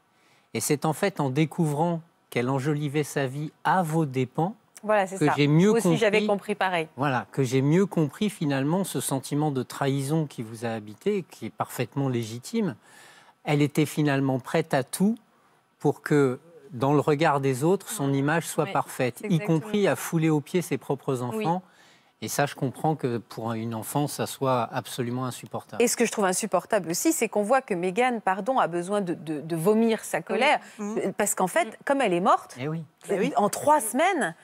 Et c'est en fait en découvrant qu'elle enjolivait sa vie à vos dépens voilà, J'ai mieux compris Voilà, que j'ai mieux compris finalement ce sentiment de trahison qui vous a habité, qui est parfaitement légitime. Elle était finalement prête à tout pour que dans le regard des autres, son ah, image soit parfaite, y compris à fouler aux pieds ses propres enfants. Et ça, je comprends que pour une enfant, ça soit absolument insupportable. Et ce que je trouve insupportable aussi, c'est qu'on voit que Mégane, pardon, a besoin de, vomir sa colère, mmh. euh, parce qu'en fait, mmh. comme elle est morte, eh euh, eh en trois semaines,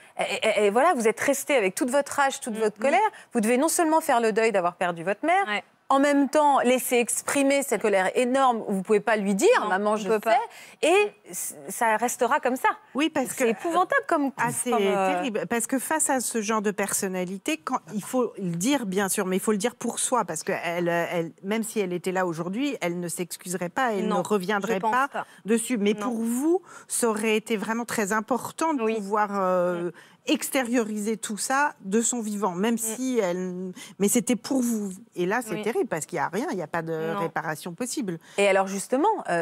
voilà, vous êtes resté avec toute votre rage, toute mmh. votre colère. Vous devez non seulement faire le deuil d'avoir perdu votre mère, en même temps laisser exprimer cette colère énorme. Vous pouvez pas lui dire, maman, je sais. Pas. Et ça restera comme ça. Oui, parce que c'est euh, épouvantable comme Assez ah, c'est euh, terrible. Parce que face à ce genre de personnalité, quand il faut le dire bien sûr, mais il faut le dire pour soi, parce que euh, même si elle était là aujourd'hui, elle ne s'excuserait pas, elle n'en ne reviendrait pas, dessus. Mais pour vous, ça aurait été vraiment très important de pouvoir. Mm extérioriser tout ça de son vivant, même mm. si elle. Mais c'était pour vous. Et là, c'est terrible parce qu'il n'y a rien, il n'y a pas de réparation possible. Et alors, justement, euh,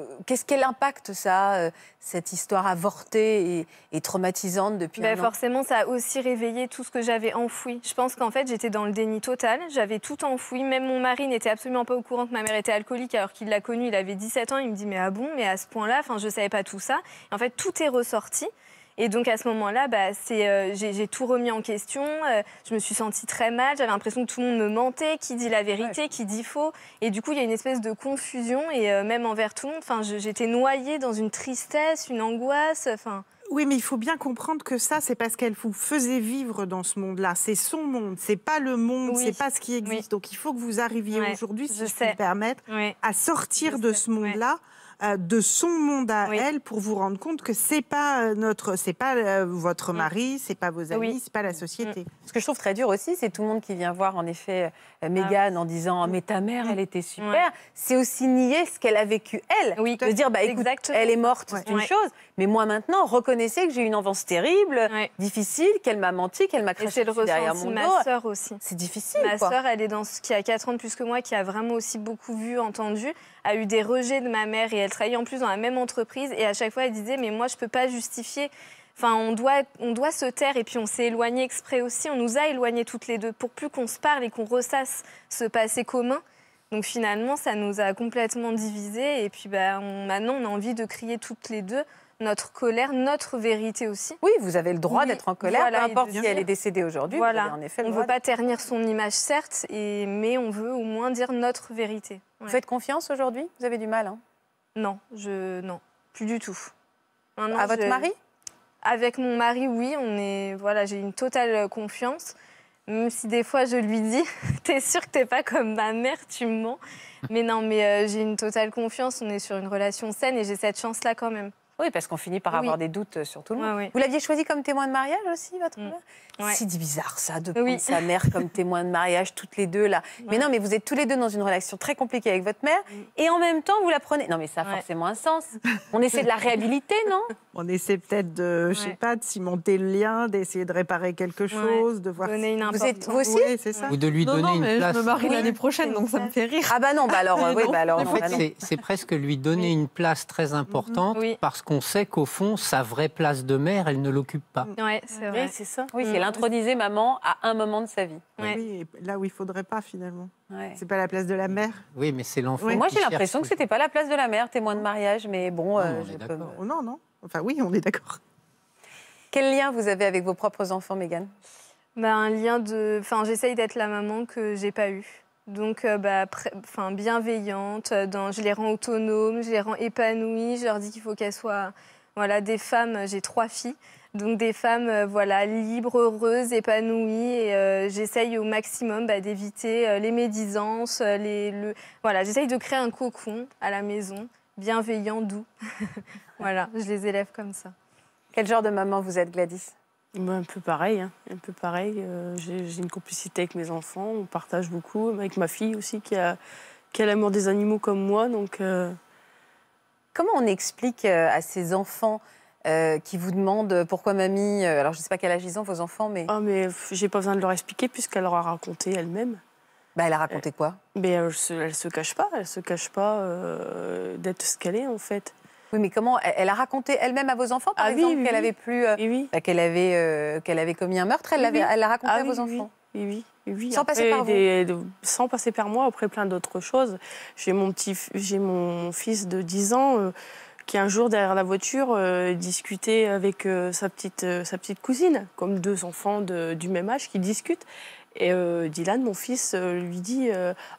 euh, qu'est-ce qu'elle impacte, ça, euh, cette histoire avortée et, traumatisante depuis ben, Forcément, ça a aussi réveillé tout ce que j'avais enfoui. Je pense qu'en fait, j'étais dans le déni total. J'avais tout enfoui. Même mon mari n'était absolument pas au courant que ma mère était alcoolique alors qu'il l'a connue. Il avait 17 ans. Il me dit Mais ah bon, mais à ce point-là, je ne savais pas tout ça. en fait, tout est ressorti. Et donc à ce moment-là, bah, euh, j'ai tout remis en question. Euh, je me suis sentie très mal. J'avais l'impression que tout le monde me mentait, qui dit la vérité, qui dit faux. Et du coup, il y a une espèce de confusion et euh, même envers tout le monde. Enfin, j'étais noyée dans une tristesse, une angoisse. Enfin. Oui, mais il faut bien comprendre que ça, c'est parce qu'elle vous faisait vivre dans ce monde-là. C'est son monde, c'est pas le monde, c'est pas ce qui existe. Donc il faut que vous arriviez aujourd'hui, si je, je permettre, à sortir de ce monde-là. Euh, de son monde à elle pour vous rendre compte que c'est pas euh, notre, c'est pas euh, votre mm. mari, c'est pas vos amis, ce c'est pas la mm. société. Mm. Ce que je trouve très dur aussi, c'est tout le monde qui vient voir en effet ah. Mégane en disant mais ta mère elle était super. C'est aussi nier ce qu'elle a vécu elle, oui, de dire bah écoute elle est morte c'est une chose, mais moi maintenant reconnaissez que j'ai eu une enfance terrible, difficile, qu'elle m'a menti, qu'elle m'a craché derrière mon dos. Ma sœur aussi. C'est difficile. Ma sœur elle est dans ce qui a 4 ans de plus que moi, qui a vraiment aussi beaucoup vu, entendu a eu des rejets de ma mère et elle travaillait en plus dans la même entreprise. Et à chaque fois, elle disait, mais moi, je peux pas justifier. Enfin, on doit, on doit se taire et puis on s'est éloigné exprès aussi. On nous a éloignés toutes les deux pour plus qu'on se parle et qu'on ressasse ce passé commun. Donc finalement, ça nous a complètement divisés. Et puis bah, maintenant, on a envie de crier toutes les deux notre colère, notre vérité aussi. Oui, vous avez le droit d'être en colère, voilà, peu importe si elle est décédée aujourd'hui. En effet on ne veut pas ternir son image, certes, mais on veut au moins dire notre vérité. Vous faites confiance aujourd'hui Vous avez du mal hein Non, je non, plus du tout. à votre mari Avec mon mari, oui, on est voilà, j'ai une totale euh, confiance. Même si des fois je lui dis, t'es sûr que t'es pas comme ma mère, tu mens. Mais non, mais euh, j'ai une totale confiance. On est sur une relation saine et j'ai cette chance là quand même. Oui, parce qu'on finit par avoir des doutes euh, sur tout le monde. Vous l'aviez choisi comme témoin de mariage aussi, votre mm. mère C'est bizarre, ça, de prendre sa mère comme témoin de mariage, toutes les deux, là. Mais non, mais vous êtes tous les deux dans une relation très compliquée avec votre mère, mm. et en même temps, vous la prenez. Non, mais ça a forcément un sens. On essaie de la réhabiliter, non On essaie peut-être de, je sais pas, de cimenter le lien, d'essayer de réparer quelque chose, de voir. Donner une Vous êtes aussi Ou de lui donner une place. Je me marie l'année prochaine, donc ça me fait rire. Ah bah non, bah alors, bah alors. Bah en fait, c'est presque lui donner une place très importante parce on sait qu'au fond, sa vraie place de mère, elle ne l'occupe pas. Ah oui, c'est vrai. c'est ça. Oui, c'est mm. l'introniser maman à un moment de sa vie. Oui, là où il faudrait pas finalement. Ouais. C'est pas la place de la mère. Oui, mais c'est l'enfant. Moi, j'ai l'impression que c'était pas la place de la mère, témoin de mariage, mais bon. Non, euh, oh, non, non. Enfin, oui, on est d'accord. Quel lien vous avez avec vos propres enfants, Mégane ben, un lien de. Enfin, j'essaye d'être la maman que j'ai pas eue. Donc, euh, bah, enfin, bienveillante. Euh, dans, je les rends autonomes, je les rends épanouies, je leur dis qu'il faut qu'elles soient voilà, des femmes, euh, j'ai trois filles, donc des femmes voilà, libres, heureuses, épanouies, et j'essaye au maximum bah, d'éviter les médisances, les, le... voilà, j'essaye de créer un cocon à la maison, bienveillant, doux. voilà, je les élève comme ça. Quel genre de maman vous êtes, Gladys bah, un peu pareil, hein. un peu pareil. Euh, j'ai une complicité avec mes enfants, on partage beaucoup, avec ma fille aussi qui a, qui a l'amour des animaux comme moi. Donc, euh. Comment on explique euh, à ces enfants qui vous demandent pourquoi mamie Alors je ne sais pas qu'elle âge ils ont vos enfants, mais... Ah mais j'ai pas besoin de leur expliquer puisqu'elle leur a raconté elle-même. Bah, elle a raconté quoi Mais elle ne se, cache pas, elle se cache pas d'être ce qu'elle est en fait. Oui, mais comment Elle a raconté elle-même à vos enfants, par exemple, qu'elle avait plus, qu'elle avait, qu'elle avait commis un meurtre. Elle l'a raconté ah à vos enfants. Oui, oui. Sans passer par vous. sans passer par moi. Après plein d'autres choses. J'ai mon petit, j'ai mon fils de 10 ans. Euh, qui un jour derrière la voiture euh, discutait avec euh, sa petite sa petite cousine, comme deux enfants du même âge qui discutent. Et Dylan, mon fils, lui dit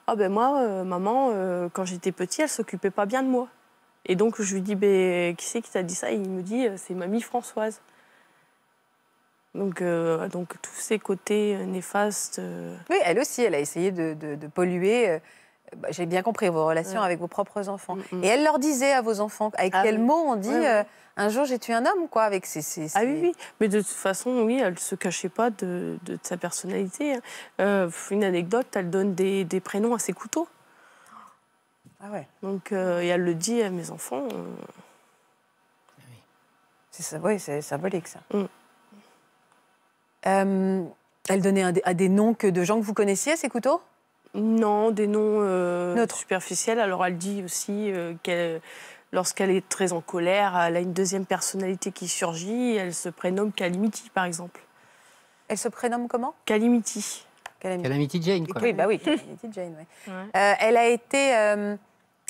Ah ben moi, maman, quand j'étais petit, elle s'occupait pas bien de moi. Et donc, je lui dis, bah, qui c'est qui t'a dit ça Et il me dit, euh, c'est mamie Françoise. Donc, euh, donc tous ces côtés euh, néfastes. Oui, elle aussi, elle a essayé de, polluer. Bah, j'ai bien compris vos relations avec vos propres enfants. Mm, mm. Et elle leur disait à vos enfants, avec ah quel quels mots on dit un jour j'ai tué un homme, quoi, avec ses, ses, Ah oui, oui, mais de toute façon, oui, elle ne se cachait pas de, sa personnalité. Hein. une anecdote, elle donne des prénoms à ses couteaux. Ah ouais. Donc, euh, et elle le dit à mes enfants. Euh, oui. C'est ça, oui, c'est symbolique, ça. Mm. Euh, elle donnait à des, noms que de gens que vous connaissiez, ces couteaux Non, des noms superficiels. Alors, elle dit aussi qu'elle lorsqu'elle est très en colère, elle a une deuxième personnalité qui surgit. Elle se prénomme Calimity, par exemple. Elle se prénomme comment Calimity. Calimity. Jane, quoi. Oui, bah oui, Calimity Jane, ouais. elle a été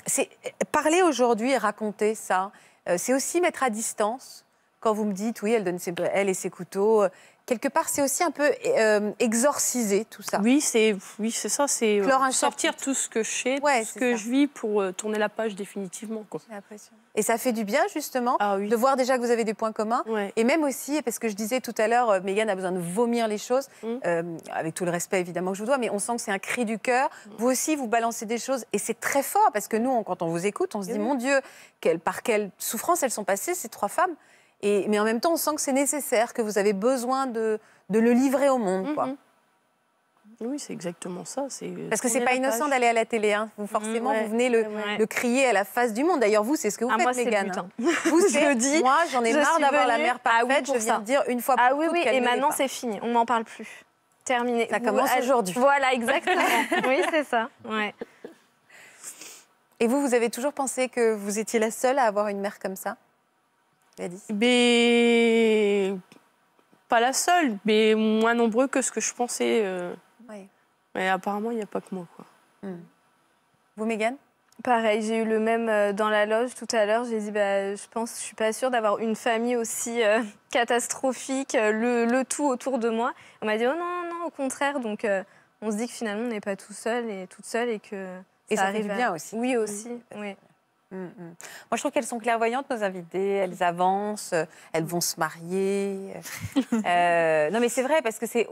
euh, parler aujourd'hui et raconter ça, euh, c'est aussi mettre à distance. Quand vous me dites, oui, elle donne elle et ses couteaux, euh, quelque part, c'est aussi un peu euh, exorciser tout ça. Oui, c'est oui, c'est ça, c'est euh, sortir tout ce que je sais, tout ce que je vis pour euh, tourner la page définitivement. Quoi. Et ça fait du bien justement ah de voir déjà que vous avez des points communs. Et même aussi, parce que je disais tout à l'heure, Mégane a besoin de vomir les choses, mmh. avec tout le respect évidemment que je vous dois, mais on sent que c'est un cri du cœur. Mmh. Vous aussi, vous balancez des choses et c'est très fort parce que nous, quand on vous écoute, on se dit, eh mon Dieu, quelle, par quelle souffrance elles sont passées, ces trois femmes mais en même temps, on sent que c'est nécessaire, que vous avez besoin de, le livrer au monde. quoi. Mhm. Oui, c'est exactement ça. Euh, Parce que c'est pas innocent d'aller à la télé. Hein. Vous, forcément, mhm, vous venez le, crier à la face du monde. D'ailleurs, vous, c'est ce que vous ah, faites, Mégane. Vous, c'est le hein. Moi, j'en ai marre d'avoir la mère ah parfaite. je viens de dire une fois ah pour ah, oui, oui, Et maintenant, c'est fini. On m'en parle plus. Terminé. Ça commence aujourd'hui. Voilà, exactement. oui, c'est ça. Ouais. Et vous, vous avez toujours pensé que vous étiez la seule à avoir une mère comme ça mais... Pas la seule, mais moins nombreux que ce que je pensais. Euh. Mais apparemment, il n'y a pas que moi. Quoi. Hmm. Vous, Mégane Pareil, j'ai eu le même euh, dans la loge tout à l'heure. J'ai dit, bah, je pense, je suis pas sûre d'avoir une famille aussi euh, catastrophique, le, tout autour de moi. On m'a dit, oh non, non, au contraire. Donc, on se dit que finalement, on n'est pas tout seul et toute seule et que. Et ça, arrive bien aussi. Oui, hmm. aussi. oui. Mm, mm. Moi, je trouve qu'elles sont clairvoyantes, nos invitées. Elles avancent, euh, elles vont se marier. Euh, non, mais c'est vrai, parce que c'est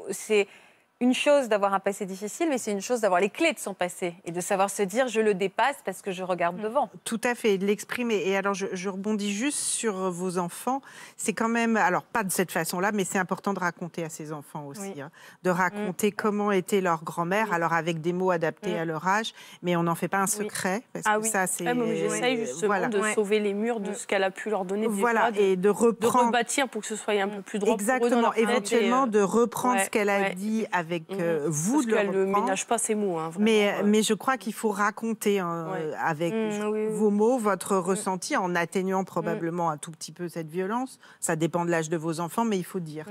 une chose d'avoir un passé difficile, mais c'est une chose d'avoir les clés de son passé et de savoir se dire je le dépasse parce que je regarde mm. devant. Tout à fait, de l'exprimer. Et alors je, rebondis juste sur euh, vos enfants. C'est quand même, alors pas de cette façon-là, mais c'est important de raconter à ses enfants aussi, hein. de raconter mm. comment était leur grand-mère, alors avec des mots adaptés mm. à leur âge, mais on n'en fait pas un secret. ah oui, ça c'est. Ah, j'essaye justement de sauver les murs de ce qu'elle a pu leur donner. Voilà, et de reprendre. De rebâtir pour que ce soit un peu plus droit. Exactement, euh, éventuellement de reprendre ce qu'elle a dit avec avec mhm. euh, vous Parce qu'elle ne ménage pas ses mots. Hein, mais, mais je crois qu'il faut raconter euh, avec mhm, vos mots votre ressenti en atténuant probablement un tout petit peu cette violence. Ça dépend de l'âge de vos enfants, mais il faut dire.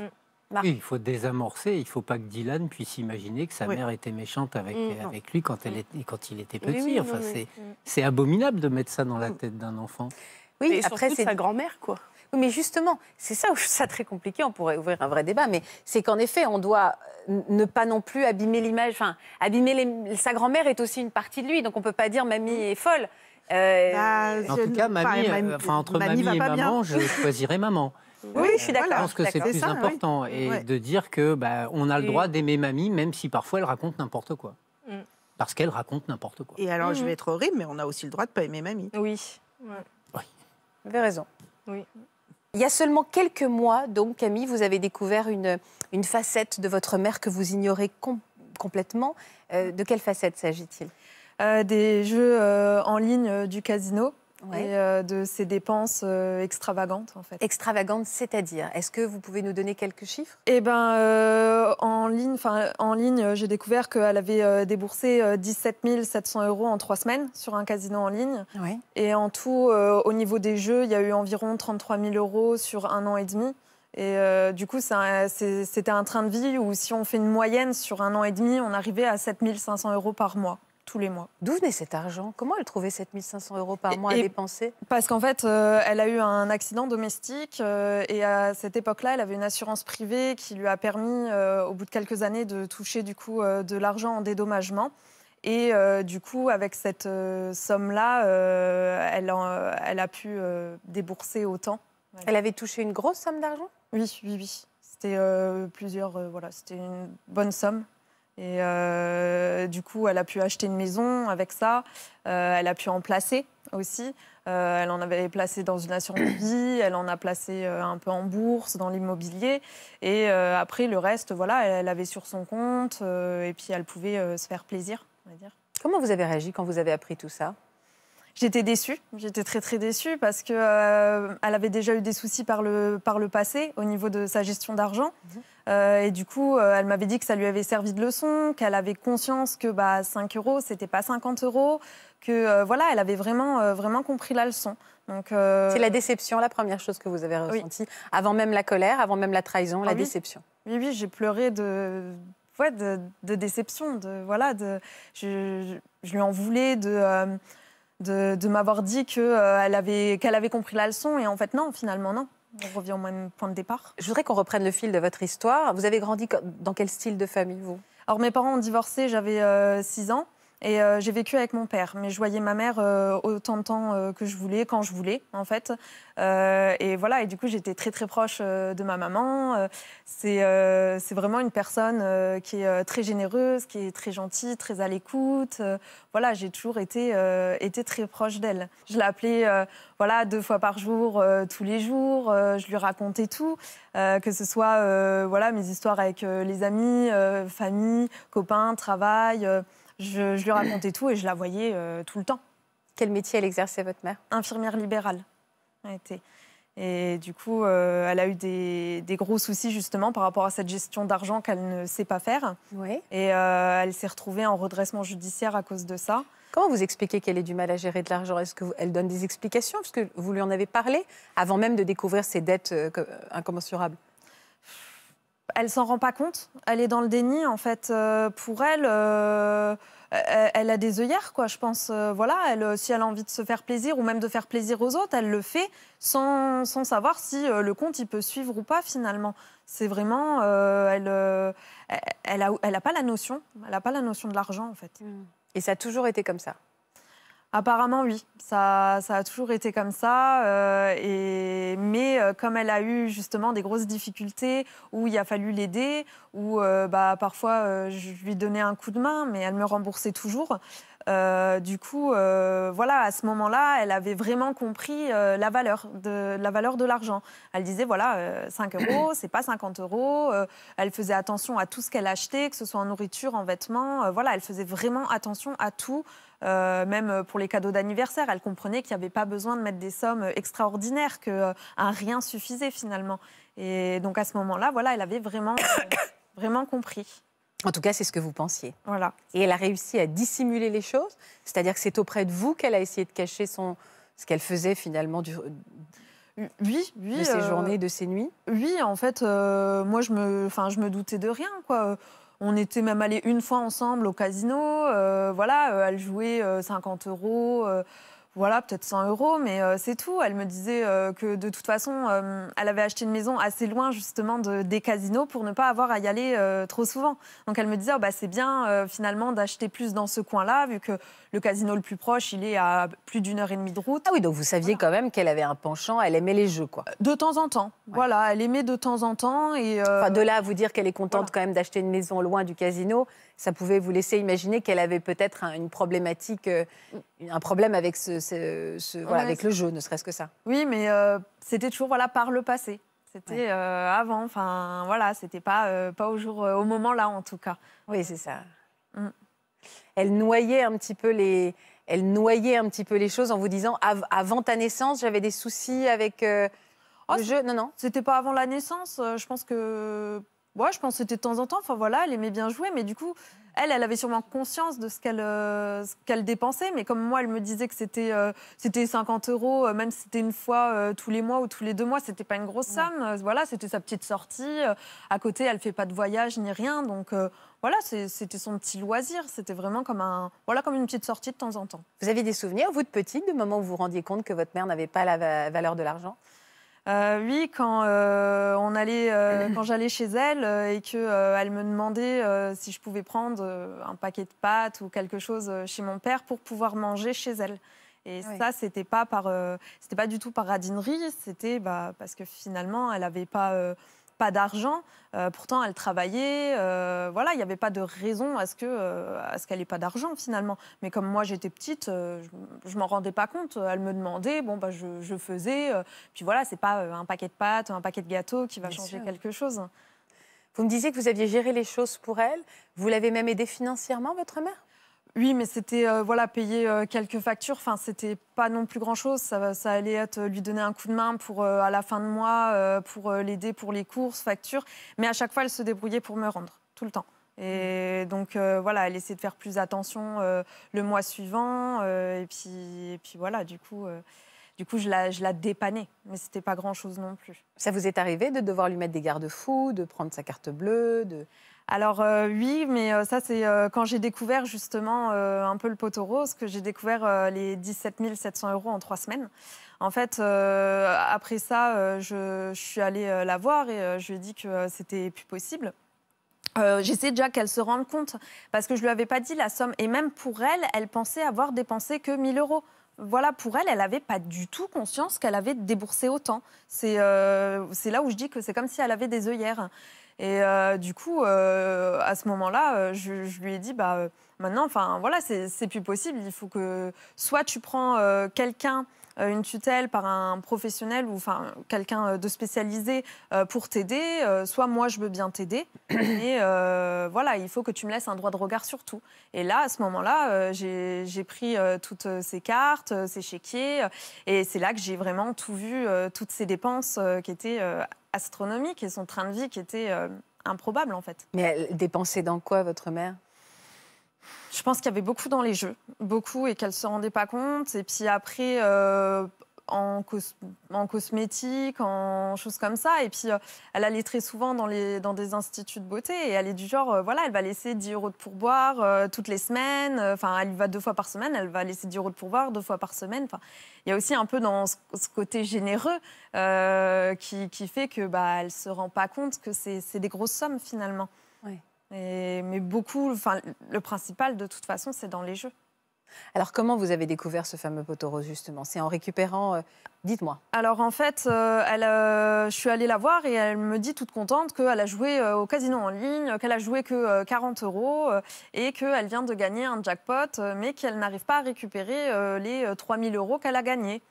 Mm. il faut désamorcer. Il ne faut pas que Dylan puisse imaginer que sa mère était méchante avec, mm. avec lui quand, elle mm. quand il était petit. enfin, c'est abominable de mettre ça dans la tête d'un enfant. Oui, après, c'est sa grand-mère, quoi mais justement, c'est ça où je trouve ça très compliqué, on pourrait ouvrir un vrai débat, mais c'est qu'en effet, on doit euh, ne pas non plus abîmer l'image, enfin, abîmer sa grand-mère est aussi une partie de lui, donc on ne peut pas dire mamie mm. est folle. Euh, bah, en tout cas, euh, mamie, enfin, entre mamie, et maman, je choisirais maman. Oui, je suis d'accord. je pense que c'est plus important et de dire que bah, on a le droit d'aimer mamie, même si parfois elle raconte n'importe quoi. Mm. Parce qu'elle raconte n'importe quoi. Et alors, je mm. vais être horrible, mais on a aussi le droit de pas aimer mamie. Oui. Oui. Vous avez raison. Oui. Il y a seulement quelques mois, donc, Camille, vous avez découvert une, facette de votre mère que vous ignorez complètement. Euh, de quelle facette s'agit-il euh, Des jeux euh, en ligne du casino. Euh, de ces dépenses euh, extravagantes en fait. Extravagantes, c'est-à-dire Est-ce que vous pouvez nous donner quelques chiffres Eh ben, euh, en ligne, j'ai découvert qu'elle avait déboursé 17 700 euros en trois semaines sur un casino en ligne. Et en tout, au niveau des jeux, il y a eu environ 33 000 euros sur un an et demi. Et du coup, c'était un, train de vie où si on fait une moyenne sur un an et demi, on arrivait à 7500 euros par mois. D'où venait cet argent Comment elle trouvait 7500 euros par mois à dépenser Parce qu'en fait, euh, elle a eu un accident domestique euh, et à cette époque-là, elle avait une assurance privée qui lui a permis, euh, au bout de quelques années, de toucher du coup de l'argent en dédommagement. Et du coup, avec cette somme-là, elle, a pu débourser autant. Elle avait touché une grosse somme d'argent Oui, oui, oui. C'était plusieurs, voilà, c'était une bonne somme. Et euh, du coup, elle a pu acheter une maison avec ça. Euh, elle a pu en placer aussi. Euh, elle en avait placé dans une assurance vie, elle en a placé un peu en bourse, dans l'immobilier. Et après, le reste, voilà, elle, l'avait avait sur son compte. et puis, elle pouvait se faire plaisir, on va dire. Comment vous avez réagi quand vous avez appris tout ça J'étais déçue, j'étais très très déçue parce qu'elle avait déjà eu des soucis par le, par le passé au niveau de sa gestion d'argent. Mhm. Euh, et du coup, euh, elle m'avait dit que ça lui avait servi de leçon, qu'elle avait conscience que bah, 5 euros, c'était pas 50 euros, que euh, voilà, elle avait vraiment, vraiment compris la leçon. C'est la déception, la première chose que vous avez ressentie, avant même la colère, avant même la trahison, la ah déception. Oui, oui, j'ai pleuré de, de, déception, de voilà, je, lui en voulais de. m'avoir dit qu'elle avait, qu'elle avait compris la leçon et en fait non, finalement non. On revient au même point de départ. Je voudrais qu'on reprenne le fil de votre histoire. Vous avez grandi dans quel style de famille, vous Alors, mes parents ont divorcé, j'avais 6 euh, ans. Et euh, j'ai vécu avec mon père, mais je voyais ma mère euh, autant de temps euh, que je voulais, quand je voulais, en fait. et voilà, et du coup, j'étais très très proche de ma maman. C'est vraiment une personne qui est très généreuse, qui est très gentille, très à l'écoute. voilà, j'ai toujours été, été très proche d'elle. Je l'appelais voilà, deux fois par jour, tous les jours. je lui racontais tout, que ce soit voilà, mes histoires avec les amis, famille, copains, travail. Je, lui racontais tout et je la voyais euh, tout le temps. Quel métier elle exerçait, votre mère Infirmière libérale. Elle était. Et du coup, euh, elle a eu des, gros soucis justement par rapport à cette gestion d'argent qu'elle ne sait pas faire. Oui. Et euh, elle s'est retrouvée en redressement judiciaire à cause de ça. Comment vous expliquez qu'elle ait du mal à gérer de l'argent Est-ce qu'elle donne des explications Parce que vous lui en avez parlé avant même de découvrir ses dettes incommensurables elle s'en rend pas compte. Elle est dans le déni, en fait. Euh, pour euh, elle, elle, a des œillères, quoi, je pense. Euh, voilà, elle, si elle a envie de se faire plaisir ou même de faire plaisir aux autres, elle le fait sans, savoir si le compte, il peut suivre ou pas, finalement. C'est vraiment... elle n'a elle, a, elle a pas la notion. Elle n'a pas la notion de l'argent, en fait. Et ça a toujours été comme ça Apparemment, oui. Ça, a toujours été comme ça. Euh, et, mais euh, comme elle a eu justement des grosses difficultés où il a fallu l'aider, où euh, bah, parfois je lui donnais un coup de main, mais elle me remboursait toujours. du coup, voilà, à ce moment-là, elle avait vraiment compris la valeur de la valeur de l'argent. Elle disait voilà, 5 euros, c'est pas 50 euros. elle faisait attention à tout ce qu'elle achetait, que ce soit en nourriture, en vêtements. voilà, elle faisait vraiment attention à tout. Euh, même pour les cadeaux d'anniversaire. Elle comprenait qu'il n'y avait pas besoin de mettre des sommes extraordinaires, qu'un euh, rien suffisait finalement. Et donc à ce moment-là, voilà, elle avait vraiment, euh, vraiment compris. En tout cas, c'est ce que vous pensiez. Voilà. Et elle a réussi à dissimuler les choses, c'est-à-dire que c'est auprès de vous qu'elle a essayé de cacher son ce qu'elle faisait finalement du oui, oui, de ses journées, de ses nuits. Oui, en fait, moi je me, enfin, je me doutais de rien quoi. On était même allés une fois ensemble au casino. Euh, voilà, euh, elle jouait 50 euh, euros voilà, peut-être 100 euros, mais euh, c'est tout. Elle me disait euh, que de toute façon, euh, elle avait acheté une maison assez loin justement de, des casinos pour ne pas avoir à y aller trop souvent. Donc elle me disait, oh, bah, c'est bien finalement d'acheter plus dans ce coin-là, vu que le casino le plus proche, il est à plus d'une heure et demie de route. Ah oui, donc vous saviez quand même qu'elle avait un penchant, elle aimait les jeux, quoi. De temps en temps, voilà, elle aimait de temps en temps. Et, enfin, de là à vous dire qu'elle est contente quand même d'acheter une maison loin du casino, ça pouvait vous laisser imaginer qu'elle avait peut-être une problématique, euh, un problème avec, ce, voilà, avec le jeu, ne serait-ce que ça. Oui, mais euh, c'était toujours voilà, par le passé. C'était euh, avant, enfin voilà, c'était pas, pas au jour, au moment là en tout cas. Oui, c'est ça. Mm. Elle noyait un petit peu les, elle noyait un petit peu les choses en vous disant avant ta naissance, j'avais des soucis avec oh, le jeu. Non, non. C'était pas avant la naissance. je pense que je pense que c'était de temps en temps. Enfin voilà, elle aimait bien jouer, mais du coup, elle, elle avait sûrement conscience de ce qu'elle euh, qu'elle dépensait. Mais comme moi, elle me disait que c'était euh, c'était 50 euros, euh, même si c'était une fois tous les mois ou tous les deux mois, c'était pas une grosse somme. voilà, c'était sa petite sortie. à côté, elle fait pas de voyage ni rien, donc. voilà, c'était son petit loisir. C'était vraiment comme un, voilà, comme une petite sortie de temps en temps. Vous avez des souvenirs, vous de petite, du moment où vous vous rendiez compte que votre mère n'avait pas la valeur de l'argent euh, oui, quand euh, on allait, euh, quand j'allais chez elle et que elle me demandait si je pouvais prendre un paquet de pâtes ou quelque chose chez mon père pour pouvoir manger chez elle. Et ça, c'était pas par, c'était pas du tout par radinerie, c'était bah, parce que finalement, elle n'avait pas pas d'argent. Euh, pourtant, elle travaillait. Euh, voilà, il n'y avait pas de raison à ce euh, qu'elle n'ait pas d'argent finalement. Mais comme moi, j'étais petite, je, m'en rendais pas compte. Elle me demandait, bon, bah, je, faisais. puis voilà, c'est pas un paquet de pâtes, un paquet de gâteaux qui va changer quelque chose. Vous me disiez que vous aviez géré les choses pour elle. Vous l'avez même aidée financièrement, votre mère oui, mais c'était euh, voilà, payer euh, quelques factures. Enfin, c'était pas non plus grand-chose. Ça, allait être euh, lui donner un coup de main pour à la fin de mois, pour l'aider pour les courses, factures. Mais à chaque fois, elle se débrouillait pour me rendre, tout le temps. Et mm. donc voilà, elle essayait de faire plus attention le mois suivant. et puis, voilà, du coup. Du coup, je la, je la dépannais, mais c'était pas grand-chose non plus. Ça vous est arrivé de devoir lui mettre des garde-fous, de prendre sa carte bleue de... Alors euh, oui, mais euh, ça c'est euh, quand j'ai découvert justement un peu le poteau rose, que j'ai découvert les 17 700 euros en trois semaines. En fait, après ça, je, suis allée la voir et je lui ai dit que c'était plus possible. J'essaie déjà qu'elle se rende compte parce que je lui avais pas dit la somme. Et même pour elle, elle pensait avoir dépensé que 1000 euros. Voilà, pour elle, elle n'avait pas du tout conscience qu'elle avait déboursé autant. C'est là où je dis que c'est comme si elle avait des œillères. Et euh, du coup, euh, à ce moment-là, euh, je, lui ai dit, bah, maintenant, enfin voilà, c'est plus possible. Il faut que soit tu prends quelqu'un une tutelle par un professionnel ou enfin quelqu'un de spécialisé pour t'aider, soit moi je veux bien t'aider, mais voilà, il faut que tu me laisses un droit de regard sur tout. Et là, à ce moment-là, j'ai pris toutes ces cartes, ces chéquiers, et c'est là que j'ai vraiment tout vu, toutes ces dépenses qui étaient astronomique et son train de vie qui était euh, improbable en fait. Mais elle dépensait dans quoi votre mère je pense qu'il y avait beaucoup dans les jeux, beaucoup, et qu'elle ne se rendait pas compte. Et puis après, euh, en, en cosmétique, en choses comme ça. Et puis, euh, elle allait très souvent dans, des instituts de beauté. Et elle est du genre, euh, voilà, elle va laisser 10 euros de pourboire euh, toutes les semaines. Enfin, elle va deux fois par semaine. Elle va laisser 10 euros de pourboire deux fois par semaine. Enfin, il y a aussi un peu dans ce, côté généreux qui, fait que bah, elle se rend pas compte que c'est des grosses sommes finalement. mais beaucoup, enfin, le principal de toute façon, c'est dans les jeux. Alors comment vous avez découvert ce fameux poteau rose justement C'est en récupérant, euh, dites-moi. Alors en fait, euh, euh, je suis allée la voir et elle me dit toute contente qu'elle a joué au casino en ligne, qu'elle a joué que 40 euros et qu'elle vient de gagner un jackpot, mais qu'elle n'arrive pas à récupérer les 3000 euros qu'elle a gagnés.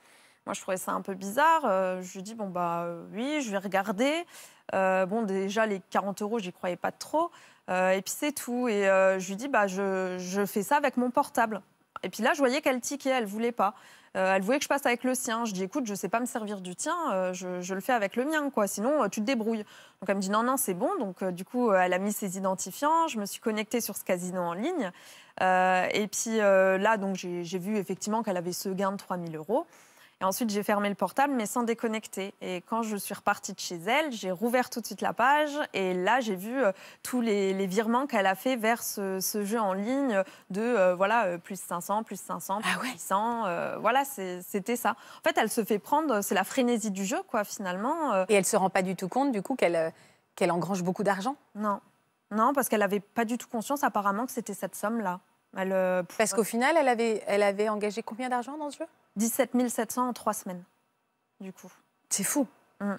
Moi, je trouvais ça un peu bizarre. je lui dis bon bah oui, je vais regarder. bon déjà les 40 euros, j'y croyais pas trop. et puis c'est tout. Et je lui dis bah je fais ça avec mon portable. Et puis là, je voyais qu'elle tiquait, elle voulait pas. Euh, elle voulait que je passe avec le sien. Je dis, écoute, je ne sais pas me servir du tien, euh, je, le fais avec le mien, quoi. Sinon, euh, tu te débrouilles. Donc elle me dit, non, non, c'est bon. Donc du coup, elle a mis ses identifiants. Je me suis connectée sur ce casino en ligne. et puis là, donc j'ai vu effectivement qu'elle avait ce gain de 3000 euros. Et ensuite, j'ai fermé le portable, mais sans déconnecter. Et quand je suis repartie de chez elle, j'ai rouvert tout de suite la page. Et là, j'ai vu euh, tous les, virements qu'elle a fait vers ce, jeu en ligne de euh, voilà euh, plus 500, plus 500, ah plus voilà, c'était ça. En fait, elle se fait prendre. C'est la frénésie du jeu, quoi, finalement. Et elle ne se rend pas du tout compte, du coup, qu'elle qu'elle engrange beaucoup d'argent. Non, non, parce qu'elle n'avait pas du tout conscience, apparemment, que c'était cette somme-là. Euh, Parce qu'au final, elle avait, elle avait engagé combien d'argent dans ce jeu 17 700 en trois semaines, du coup. C'est fou. Mmh.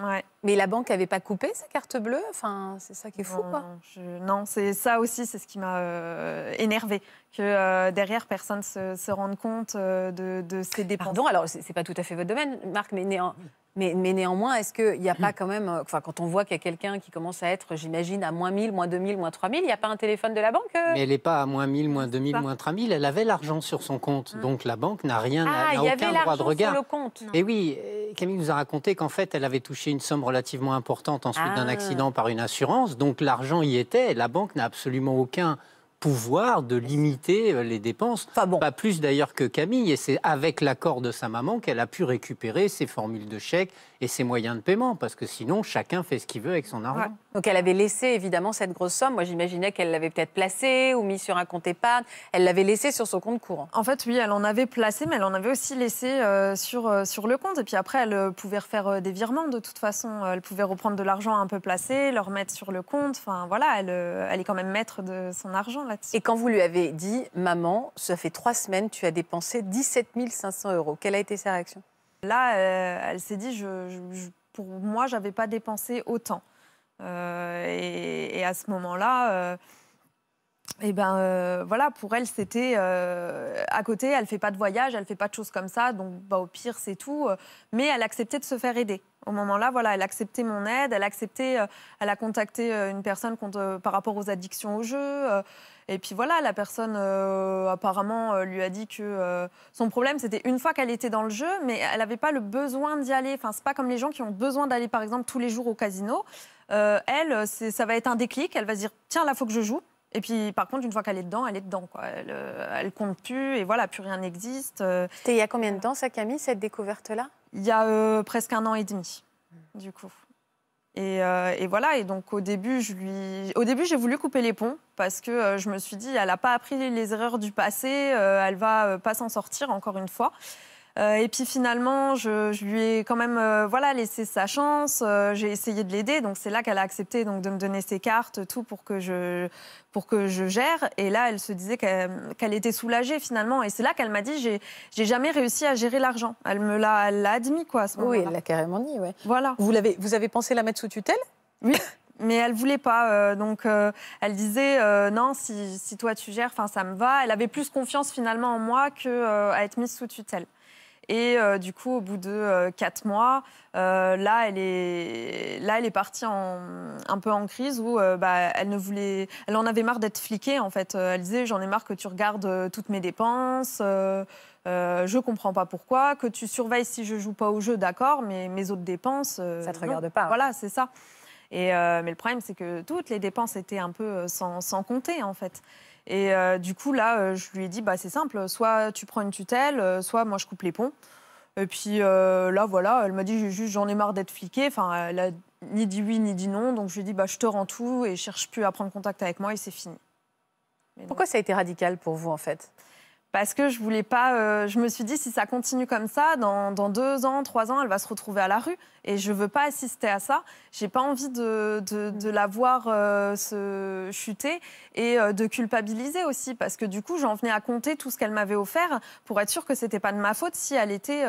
Ouais. Mais la banque n'avait pas coupé sa carte bleue Enfin, c'est ça qui est fou, non, quoi. Non, c'est ça aussi, c'est ce qui m'a euh, énervé que euh, derrière, personne se, se rende compte euh, de, de, ces dépenses. Pardon, alors, c'est pas tout à fait votre domaine, Marc, mais, mais, mais néanmoins, est-ce qu'il n'y a pas quand même... Enfin, quand on voit qu'il y a quelqu'un qui commence à être, j'imagine, à moins 1000, moins 2000, moins 3000, il n'y a pas un téléphone de la banque Mais elle n'est pas à moins 1000, moins 2000, moins 3000. Elle avait l'argent sur son compte, mmh. donc la banque n'a rien, ah, n'a aucun droit de regard. Sur le compte. Et oui, Camille nous a raconté qu'en fait, elle avait touché une somme relativement importante ensuite d'un ah. accident par une assurance. Donc l'argent y était. La banque n'a absolument aucun pouvoir de limiter euh, les dépenses. Pas plus d'ailleurs que Camille. Et c'est avec l'accord de sa maman qu'elle a pu récupérer ses formules de chèque et ses moyens de paiement. Parce que sinon, chacun fait ce qu'il veut avec son argent. Donc elle avait laissé évidemment cette grosse somme. Moi j'imaginais qu'elle l'avait peut-être placée ou mise sur un compte épargne. Elle l'avait laissée sur son compte courant. En fait oui, elle en avait placé, mais elle en avait aussi laissé euh, sur, euh, sur le compte. Et puis après elle euh, pouvait refaire des virements de toute façon. Elle pouvait reprendre de l'argent un peu placé, le remettre sur le compte. Enfin voilà, elle, est quand même maître de son argent là-dessus. Et quand vous lui avez dit, maman, ça fait trois semaines, tu as dépensé 17 500 euros, quelle a été sa réaction Là, elle s'est dit, Pour je, je, pour moi, j'avais pas dépensé autant. Euh, et, à ce moment-là, euh, et eh ben euh, voilà, pour elle, c'était euh, à côté, elle fait pas de voyage, elle fait pas de choses comme ça, donc bah, au pire, c'est tout. Euh. Mais elle acceptait de se faire aider. Au moment-là, voilà, elle acceptait mon aide, elle acceptait, elle a contacté une personne par rapport aux addictions au jeu. et puis voilà, la personne apparemment lui a dit que son problème, c'était une fois qu'elle était dans le jeu, mais elle n'avait pas le besoin d'y aller. Enfin, c'est pas comme les gens qui ont besoin d'aller, par exemple, tous les jours au casino. elle, ça va être un déclic, elle va se dire, tiens, là, faut que je joue. Et puis, par contre, une fois qu'elle est dedans, elle est dedans. Quoi. Elle, euh, compte plus et voilà, plus rien n'existe. C'était euh. il y a combien de temps, ça, Camille, cette découverte-là Il y a euh, presque un an et demi, du coup. Et, voilà. Et donc, au début, je au début, j'ai voulu couper les ponts parce que je me suis dit, elle n'a pas appris les erreurs du passé, elle va pas s'en sortir encore une fois. Euh, et puis finalement, je, lui ai quand même euh, voilà, laissé sa chance. Euh, j'ai essayé de l'aider. Donc c'est là qu'elle a accepté donc, de me donner ses cartes, tout pour que je, pour que je gère. Et là, elle se disait qu'elle était soulagée finalement. Et c'est là qu'elle m'a dit j'ai jamais réussi à gérer l'argent. Elle me l'a admis quoi. À ce moment-là. oui, elle l'a carrément dit. Ouais. Voilà. Vous, avez, vous avez pensé la mettre sous tutelle Oui. mais elle voulait pas. donc elle disait non, si, si, toi tu gères, enfin ça me va. Elle avait plus confiance finalement en moi que à être mise sous tutelle. Et euh, du coup, au bout de 4 euh, quatre mois, euh, là, elle est, là, elle est partie un peu en crise où bah, elle ne voulait, elle en avait marre d'être fliquée en fait. Elle disait j'en ai marre que tu regardes toutes mes dépenses. Euh, je comprends pas pourquoi, que tu surveilles si je joue pas au jeu, d'accord, mais mes autres dépenses. ça te regarde pas. Hein. Voilà, c'est ça. Et, mais le problème, c'est que toutes les dépenses étaient un peu sans, sans compter, en fait. Et euh, du coup, là, euh, je lui ai dit, bah, c'est simple, soit tu prends une tutelle, euh, soit moi je coupe les ponts. Et puis là, voilà, elle m'a dit, juste j'en ai marre d'être fliquée. Enfin, elle ni dit oui, ni dit non. Donc je lui ai dit, bah, je te rends tout et cherche plus à prendre contact avec moi et c'est fini. Pourquoi ça a été radical pour vous, en fait parce que je voulais pas. Euh, je me suis dit si ça continue comme ça, dans, deux ans, trois ans, elle va se retrouver à la rue et je veux pas assister à ça. J'ai pas envie de, la voir euh, se chuter et euh, de culpabiliser aussi parce que du coup j'en venais à compter tout ce qu'elle m'avait offert pour être sûre que c'était pas de ma faute si elle était,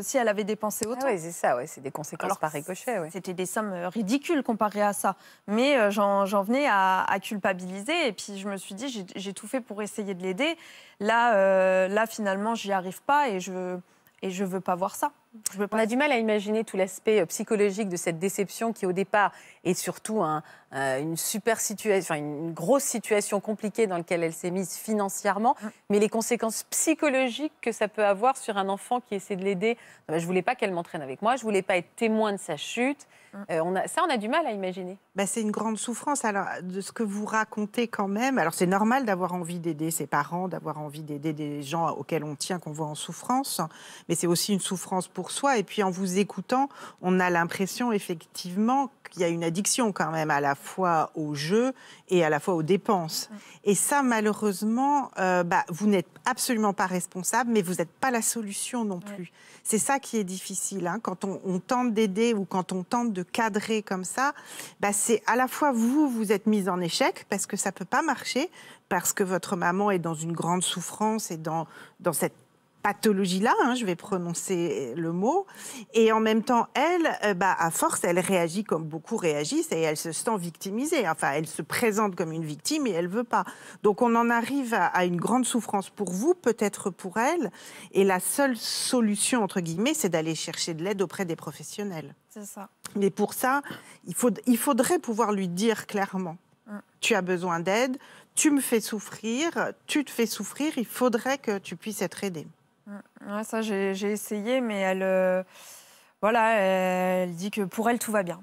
si elle avait dépensé autant. Ah oui, c'est ça, ouais, c'est des conséquences par ricochet. Ouais. C'était des sommes ridicules comparées à ça, mais j'en venais à, à culpabiliser et puis je me suis dit j'ai tout fait pour essayer de l'aider. Là, finalement, euh, là finalement, j'y arrive pas et je et je veux pas voir ça. On a du mal à imaginer tout l'aspect euh, psychologique de cette déception qui, au départ, est surtout un, euh, une super situation, une grosse situation compliquée dans laquelle elle s'est mise financièrement, mm. mais les conséquences psychologiques que ça peut avoir sur un enfant qui essaie de l'aider. je voulais pas qu'elle m'entraîne avec moi, je voulais pas être témoin de sa chute. Mm. Euh, on a, ça, on a du mal à imaginer. Bah, c'est une grande souffrance. Alors, de ce que vous racontez quand même, alors c'est normal d'avoir envie d'aider ses parents, d'avoir envie d'aider des gens auxquels on tient, qu'on voit en souffrance, mais c'est aussi une souffrance pour soi. Et puis, en vous écoutant, on a l'impression effectivement il y a une addiction quand même à la fois au jeu et à la fois aux dépenses. Et ça, malheureusement, euh, bah, vous n'êtes absolument pas responsable, mais vous n'êtes pas la solution non plus. C'est ça qui est difficile. Hein. Quand on, tente d'aider ou quand on tente de cadrer comme ça, bah, c'est à la fois vous, vous êtes mise en échec parce que ça ne peut pas marcher, parce que votre maman est dans une grande souffrance et dans, dans cette pathologie-là, hein, je vais prononcer le mot, et en même temps, elle, euh, bah, à force, elle réagit comme beaucoup réagissent et elle se sent victimisée. Enfin, elle se présente comme une victime et elle veut pas. Donc, on en arrive à, une grande souffrance pour vous, peut-être pour elle, et la seule solution, entre guillemets, c'est d'aller chercher de l'aide auprès des professionnels. C'est ça. Mais pour ça, il, faut, il faudrait pouvoir lui dire clairement. Mm. Tu as besoin d'aide, tu me fais souffrir, tu te fais souffrir, il faudrait que tu puisses être aidée ça, j'ai essayé, mais elle, euh, voilà, elle, dit que pour elle, tout va bien.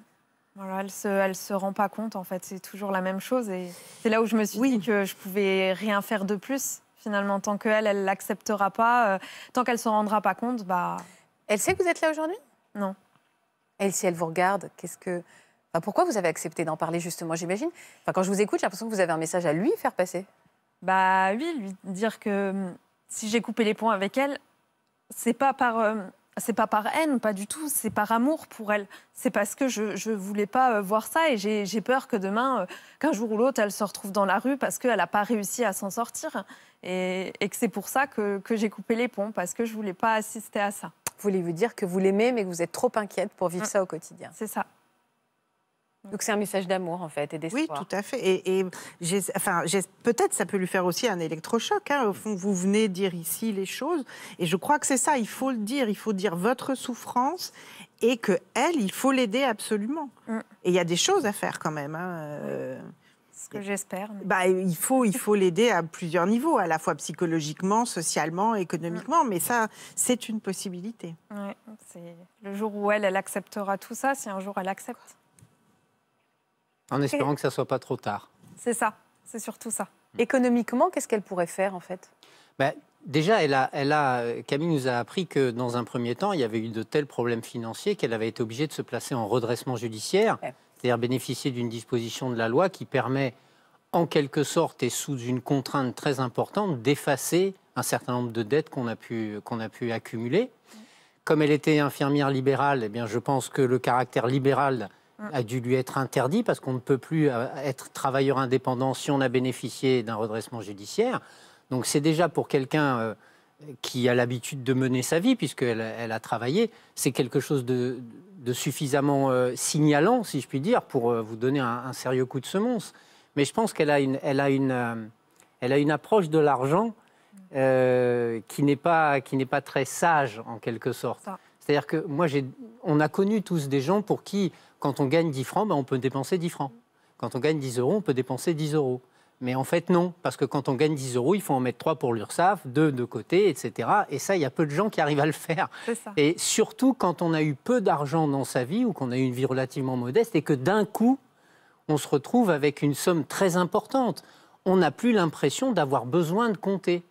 Voilà, elle ne se, elle se rend pas compte, en fait. C'est toujours la même chose. Et c'est là où je me suis dit que je pouvais rien faire de plus, finalement. Tant qu'elle, elle l'acceptera pas, euh, tant qu'elle ne se rendra pas compte, bah... Elle sait que vous êtes là aujourd'hui Non. Elle, si elle vous regarde, qu'est-ce que... pourquoi vous avez accepté d'en parler, justement, j'imagine enfin, Quand je vous écoute, j'ai l'impression que vous avez un message à lui faire passer. Bah oui, lui dire que hum, si j'ai coupé les ponts avec elle, c'est pas par euh, c'est pas par haine, pas du tout, c'est par amour pour elle. C'est parce que je ne voulais pas euh, voir ça et j'ai peur que demain, euh, qu'un jour ou l'autre, elle se retrouve dans la rue parce qu'elle n'a pas réussi à s'en sortir. Et, que c'est pour ça que, j'ai coupé les ponts, parce que je voulais pas assister à ça. Vous voulez vous dire que vous l'aimez, mais que vous êtes trop inquiète pour vivre mm. ça au quotidien. C'est ça. Mm. Donc c'est un message d'amour en fait et d'espoir. Oui, tout à fait. Et, enfin, peut-être ça peut lui faire aussi un électrochoc. Hein. Au fond, vous venez dire ici les choses, et je crois que c'est ça. Il faut le dire. Il faut dire votre souffrance et que elle, il faut l'aider absolument. Mm. Et il y a des choses à faire quand même. Hein, euh, Ce que j'espère. Bah, il faut, il faut l'aider à plusieurs niveaux, à la fois psychologiquement, socialement, économiquement. Mm. Mais ça, c'est une possibilité. C'est le jour où elle, elle acceptera tout ça, si un jour elle accepte. En espérant que ça ne soit pas trop tard. C'est ça, c'est surtout ça. Économiquement, qu'est-ce qu'elle pourrait faire en fait bah, Déjà, elle a, Camille nous a appris que dans un premier temps, il y avait eu de tels problèmes financiers qu'elle avait été obligée de se placer en redressement judiciaire, c'est-à-dire bénéficier d'une disposition de la loi qui permet, en quelque sorte et sous une contrainte très importante, d'effacer un certain nombre de dettes qu'on a, pu, qu'on a pu accumuler. Comme elle était infirmière libérale, eh bien, je pense que le caractère libéral a dû lui être interdit parce qu'on ne peut plus euh, être travailleur indépendant si on a bénéficié d'un redressement judiciaire. Donc c'est déjà pour quelqu'un euh, qui a l'habitude de mener sa vie, puisqu'elle elle a travaillé, c'est quelque chose de, suffisamment euh, signalant, si je puis dire, pour vous donner un, sérieux coup de semonce. Mais je pense qu'elle a une, elle a une, elle a une approche de l'argent qui n'est pas, qui n'est pas très sage en quelque sorte. C'est-à-dire que moi, on a connu tous des gens pour qui quand on gagne 10 francs, ben, on peut dépenser 10 francs. Quand on gagne 10 euros, on peut dépenser 10 euros. Mais en fait, non, parce que quand on gagne 10 euros, il faut en mettre 3 pour l'URSSAF, 2 de côté, etc. Et ça, il y a peu de gens qui arrivent à le faire. Et surtout quand on a eu peu d'argent dans sa vie ou qu'on a eu une vie relativement modeste et que d'un coup, on se retrouve avec une somme très importante. On n'a plus l'impression d'avoir besoin de compter.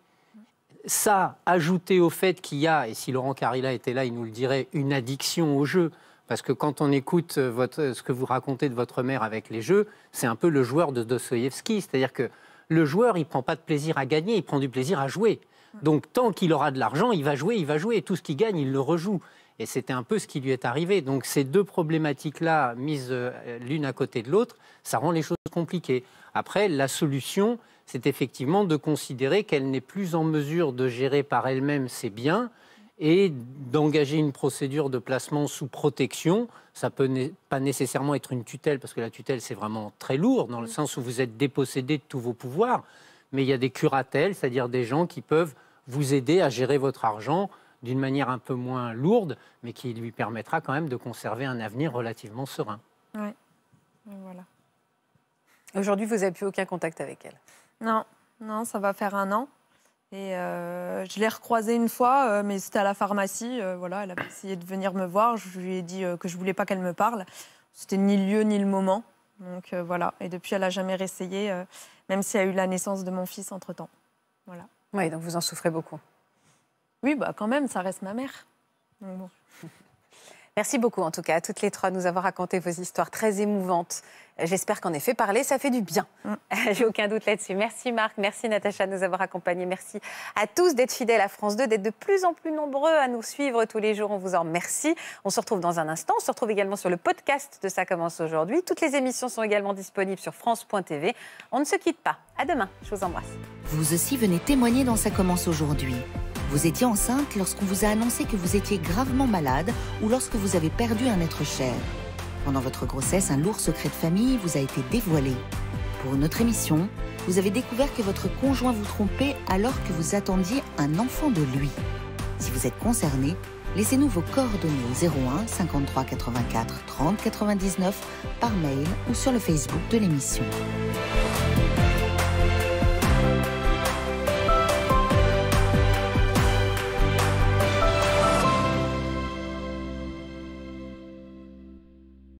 Ça, ajouté au fait qu'il y a, et si Laurent Carilla était là, il nous le dirait, une addiction au jeu. Parce que quand on écoute euh, euh, ce que vous racontez de votre mère avec les jeux, c'est un peu le joueur de Dostoïevski. C'est-à-dire que le joueur, il prend pas de plaisir à gagner, il prend du plaisir à jouer. Mm. Donc tant qu'il aura de l'argent, il va jouer, il va jouer. Tout ce qu'il gagne, il le rejoue. Et c'était un peu ce qui lui est arrivé. Donc ces deux problématiques-là, mises euh, l'une à côté de l'autre, ça rend les choses compliquées. Après, la solution, c'est effectivement de considérer qu'elle n'est plus en mesure de gérer par elle-même ses biens, et d'engager une procédure de placement sous protection. Ça peut pas nécessairement être une tutelle, parce que la tutelle, c'est vraiment très lourd, dans le sens où vous êtes dépossédé de tous vos pouvoirs. Mais il y a des curatelles, c'est-à-dire des gens qui peuvent vous aider à gérer votre argent d'une manière un peu moins lourde, mais qui lui permettra quand même de conserver un avenir relativement serein. Oui, Voilà. Aujourd'hui, vous n'avez plus aucun contact avec elle Non, non, ça va faire un an. Et euh, je l'ai recroisée une fois, euh, mais c'était à la pharmacie. Euh, voilà, elle a essayé de venir me voir. Je lui ai dit que je voulais pas qu'elle me parle. C'était ni le lieu ni le moment. Donc voilà. Et depuis, elle n'a jamais réessayé, même si elle a eu la naissance de mon fils entre temps. Voilà. Oui, donc vous en souffrez beaucoup. Oui, bah quand même, ça reste ma mère. Merci beaucoup en tout cas à toutes les trois de nous avoir raconté vos histoires très émouvantes J'espère qu'en effet, parler, ça fait du bien. Mm. J'ai aucun doute là-dessus. Merci Marc, merci Natacha de nous avoir accompagnés. Merci à tous d'être fidèles à France 2, d'être de plus en plus nombreux à nous suivre tous les jours. On vous en remercie. On se retrouve dans un instant. On se retrouve également sur le podcast de Ça commence aujourd'hui. Toutes les émissions sont également disponibles sur France.tv. On ne se quitte pas. À demain. Je vous embrasse. Vous aussi venez témoigner dans Ça commence aujourd'hui. Vous étiez enceinte lorsqu'on vous a annoncé que vous étiez gravement malade ou lorsque vous avez perdu un être cher. Pendant votre grossesse, un lourd secret de famille vous a été dévoilé. Pour notre émission, vous avez découvert que votre conjoint vous trompait alors que vous attendiez un enfant de lui. Si vous êtes concerné, laissez-nous vos coordonnées au 01 53 84 30 99 par mail ou sur le Facebook de l'émission.